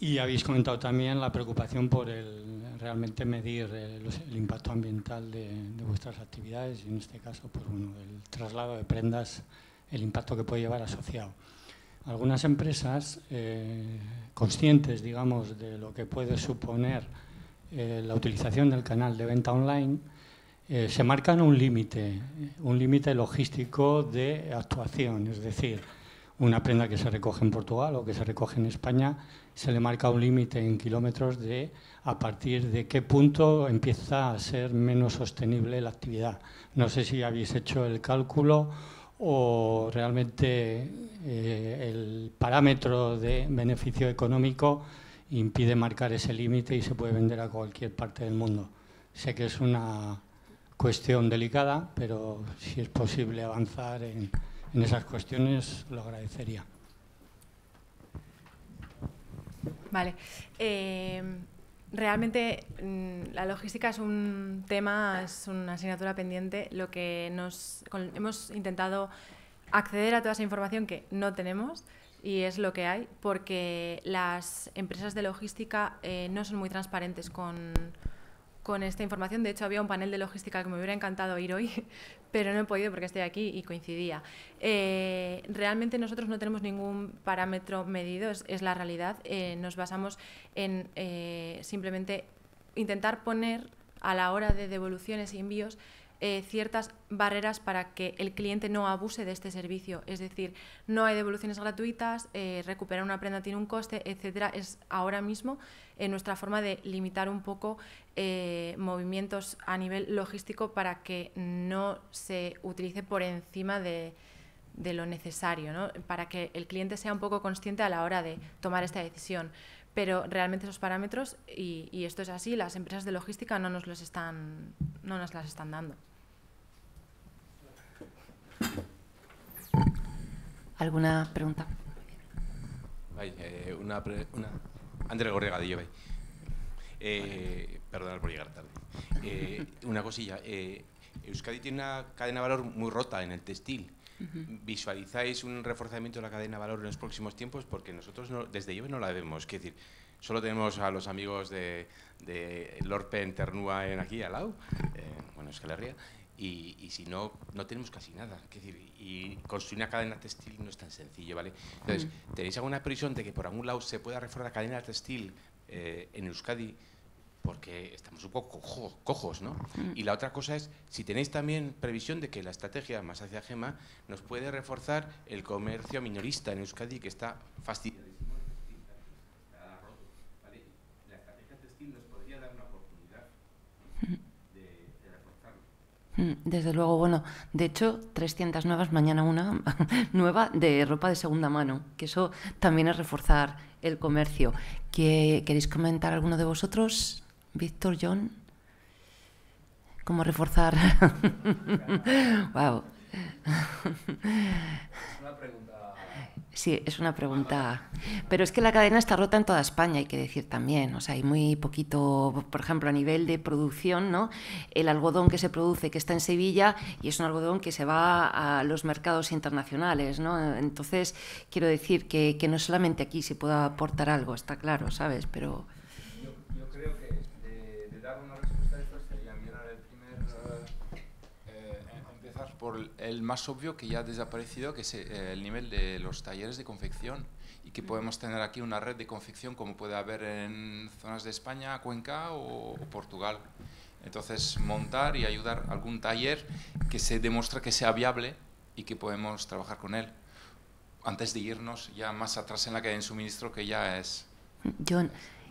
Y habéis comentado también la preocupación por el, realmente medir el, impacto ambiental de, vuestras actividades y en este caso por el traslado de prendas el impacto que puede llevar asociado. Algunas empresas, eh, conscientes, digamos, de lo que puede suponer eh, la utilización del canal de venta online, eh, se marcan un límite, un límite logístico de actuación, es decir, una prenda que se recoge en Portugal o que se recoge en España, se le marca un límite en kilómetros de a partir de qué punto empieza a ser menos sostenible la actividad. No sé si habéis hecho el cálculo o realmente eh, el parámetro de beneficio económico impide marcar ese límite y se puede vender a cualquier parte del mundo. Sé que es una cuestión delicada, pero si es posible avanzar en, esas cuestiones, lo agradecería. Vale. Eh, Realmente mm, la logística es un tema, es una asignatura pendiente. Lo que nos hemos intentado acceder a toda esa información que no tenemos y es lo que hay, porque las empresas de logística eh, no son muy transparentes con, con esta información. De hecho, había un panel de logística que me hubiera encantado ir hoy, pero no he podido porque estoy aquí y coincidía. Eh, realmente nosotros no tenemos ningún parámetro medido, es, la realidad. Eh, nos basamos en eh, simplemente intentar poner a la hora de devoluciones y envíos eh, ciertas barreras para que el cliente no abuse de este servicio. Es decir, no hay devoluciones gratuitas, eh, recuperar una prenda tiene un coste, etcétera. Es ahora mismo eh, nuestra forma de limitar un poco movimientos a nivel logístico para que no se utilice por encima de, de lo necesario, para que el cliente sea un poco consciente a la hora de tomar esta decisión pero realmente esos parámetros, y, y, esto es así, las empresas de logística no nos los están, no nos las están dando. ¿Alguna pregunta? ay eh, una, Andrés de Eh, por llegar tarde. Eh, una cosilla. Eh, Euskadi tiene una cadena de valor muy rota en el textil. ¿Visualizáis un reforzamiento de la cadena de valor en los próximos tiempos? Porque nosotros desde IOBE no la vemos. es decir, solo tenemos a los amigos de, de en Ternúa en aquí al lado, bueno, es que la ría, y, si no, no tenemos casi nada. y construir una cadena textil no es tan sencillo, ¿vale? Entonces, mm. ¿tenéis alguna previsión de que por algún lado se pueda reforzar la cadena textil eh, en Euskadi? Porque estamos un poco cojos, ¿no? Mm. Y la otra cosa es si tenéis también previsión de que la estrategia más hacia Gema nos puede reforzar el comercio minorista en Euskadi que está fastidiado Mm, desde luego, bueno, de hecho, 300 nuevas, mañana una nueva de ropa de segunda mano, que eso también es reforzar el comercio. ¿Queréis comentar alguno de vosotros, Víctor, John? ¿Cómo reforzar? wow. Sí, es una pregunta. Pero es que la cadena está rota en toda España, hay que decir también. O sea, hay muy poquito, por ejemplo, a nivel de producción, ¿no? El algodón que se produce, que está en Sevilla, y es un algodón que se va a los mercados internacionales, ¿no? Entonces, quiero decir que, no solamente aquí se pueda aportar algo, está claro, ¿sabes? Pero por el más obvio que ya ha desaparecido, que es eh, el nivel de los talleres de confección y que mm. podemos tener aquí una red de confección como puede haber en zonas de España, Cuenca o, Portugal. Entonces, montar y ayudar algún taller que se demuestra que sea viable y que podemos trabajar con él. Antes de irnos ya más atrás en la cadena de suministro que ya es... John,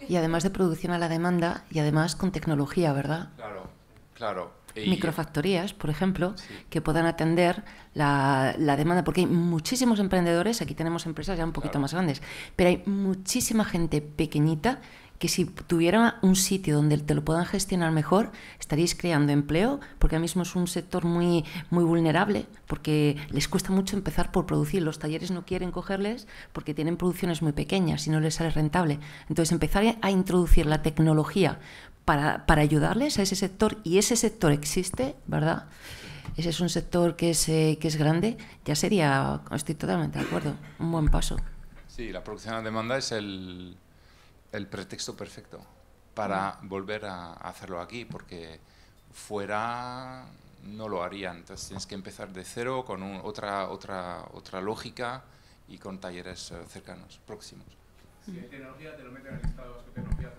y además de producción a la demanda y además con tecnología, ¿verdad? Claro, claro Microfactorías, por ejemplo, que puedan atender la, demanda, porque hay muchísimos emprendedores, aquí tenemos empresas ya un poquito más grandes, pero hay muchísima gente pequeñita que si tuviera un sitio donde te lo puedan gestionar mejor, estaríais creando empleo, porque ahora mismo es un sector muy, muy vulnerable, porque les cuesta mucho empezar por producir. Los talleres no quieren cogerles porque tienen producciones muy pequeñas y no les sale rentable. Entonces, empezar a introducir la tecnología para, para, ayudarles a ese sector, y ese sector existe, ¿verdad? Ese es un sector que es, eh, que es grande, ya sería, estoy totalmente de acuerdo, un buen paso. Sí, la producción a demanda es el, el pretexto perfecto para volver a hacerlo aquí, porque fuera no lo harían. Entonces tienes que empezar de cero con otra, otra, otra lógica y con talleres eh, cercanos, próximos. Si hay tecnología, te lo meten en de tecnología,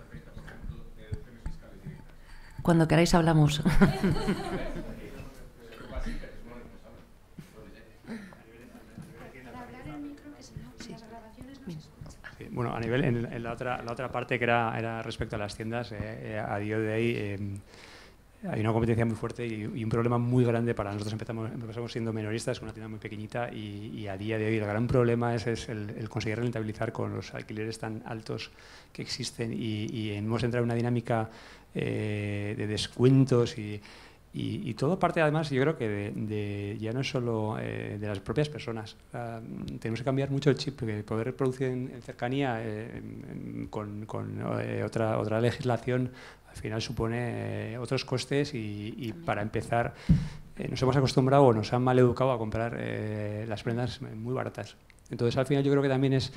cuando queráis hablamos. Bueno, a nivel, en, la, otra, la, otra, parte que era, era respecto a las tiendas, eh, eh, a día de hoy eh, hay una competencia muy fuerte y, un problema muy grande para nosotros. Empezamos, empezamos siendo minoristas con una tienda muy pequeñita y, a día de hoy el gran problema es, el, conseguir rentabilizar con los alquileres tan altos que existen y, y hemos entrado en una dinámica eh, de descuentos y, todo parte además, yo creo que de, ya no es solo eh, de las propias personas. Ah, tenemos que cambiar mucho el chip, porque poder producir en, cercanía eh, con, otra, otra legislación al final supone otros costes y, para empezar nos hemos acostumbrado o nos han mal educado a comprar las prendas muy baratas. Entonces al final yo creo que también es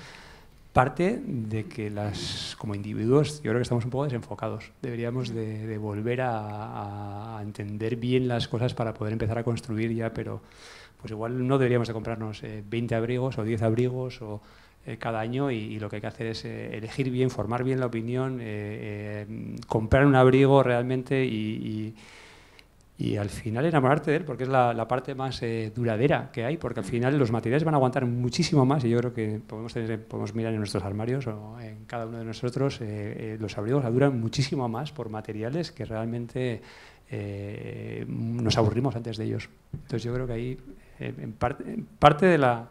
parte de que las, como individuos yo creo que estamos un poco desenfocados. Deberíamos de, volver a, a, entender bien las cosas para poder empezar a construir ya, pero pues igual no deberíamos de comprarnos 20 eh, abrigos o 10 abrigos o eh, cada año y, lo que hay que hacer es eh, elegir bien, formar bien la opinión, comprar un abrigo realmente y y al final enamorarte de él, porque es la, parte más eh, duradera que hay, porque al final los materiales van a aguantar muchísimo más y yo creo que podemos, tener, podemos mirar en nuestros armarios o en cada uno de nosotros, eh, eh, los abrigos duran muchísimo más por materiales que realmente nos aburrimos antes de ellos. Entonces yo creo que ahí en parte, parte de, la,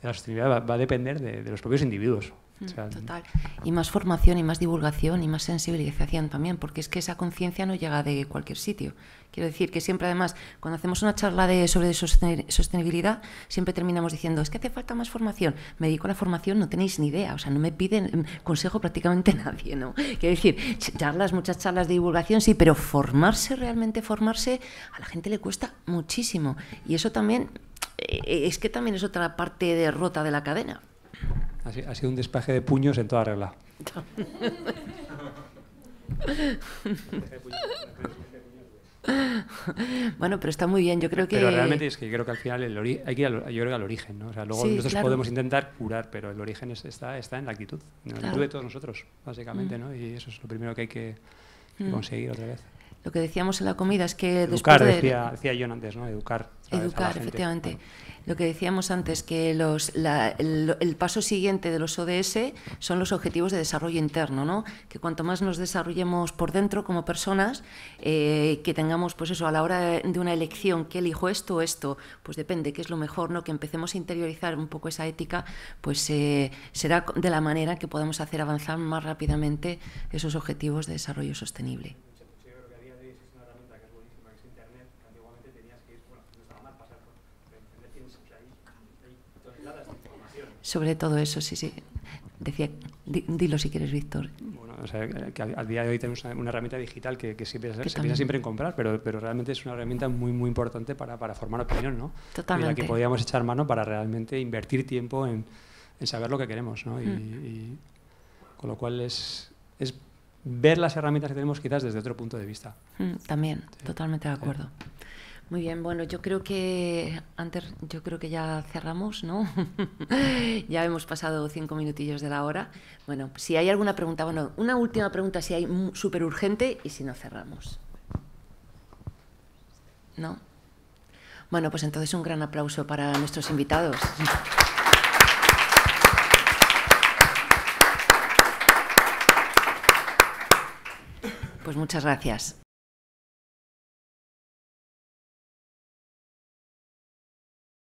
de, la, sostenibilidad va, a depender de los propios individuos. Mm, total. Y más formación y más divulgación y más sensibilización también, porque es que esa conciencia no llega de cualquier sitio. Quiero decir que siempre además, cuando hacemos una charla sobre sostenibilidad, siempre terminamos diciendo, es que hace falta más formación. Me dedico a la formación, no tenéis ni idea, o sea, no me piden mm, consejo prácticamente nadie, ¿no? Quiero decir, charlas, muchas charlas de divulgación, sí, pero formarse, realmente formarse, a la gente le cuesta muchísimo. Y eso también, eh, eh, es que también es otra parte derrota de la cadena ha sido un despaje de puños en toda regla. bueno, pero está muy bien. Yo creo que. Pero realmente es que creo que al final hay que ir al, origen, ¿no? O sea, luego nosotros podemos intentar curar, pero el origen está, está en la actitud, en la actitud de todos nosotros, básicamente, ¿no? Y eso es lo primero que hay que, mm. conseguir otra vez. Lo que decíamos en la comida es que educar, después decía, decía John antes, ¿no? Educar. Educar, efectivamente lo que decíamos antes, que el, paso siguiente de los ODS son los objetivos de desarrollo interno, ¿no? que cuanto más nos desarrollemos por dentro como personas, eh, que tengamos, pues eso, a la hora de una elección, que elijo esto o esto, pues depende, qué es lo mejor, ¿no? que empecemos a interiorizar un poco esa ética, pues eh, será de la manera que podamos hacer avanzar más rápidamente esos objetivos de desarrollo sostenible. sobre todo eso, sí, sí. Decía, dilo si quieres, Víctor. Bueno, o sea, que al día de hoy tenemos una, herramienta digital que, siempre, se piensa siempre en comprar, pero, pero realmente es una herramienta muy, muy importante para, formar opinión, ¿no? Totalmente. la que podíamos echar mano para realmente invertir tiempo en, saber lo que queremos, ¿no? Mm. Y, con lo cual es, es ver las herramientas que tenemos quizás desde otro punto de vista. Mm, también, totalmente de acuerdo. Muy bien, bueno, yo creo que antes, yo creo que ya cerramos, ¿no? ya hemos pasado cinco minutillos de la hora. Bueno, si hay alguna pregunta, bueno, una última pregunta si hay súper urgente y si no cerramos. ¿No? Bueno, pues entonces un gran aplauso para nuestros invitados. Pues muchas gracias.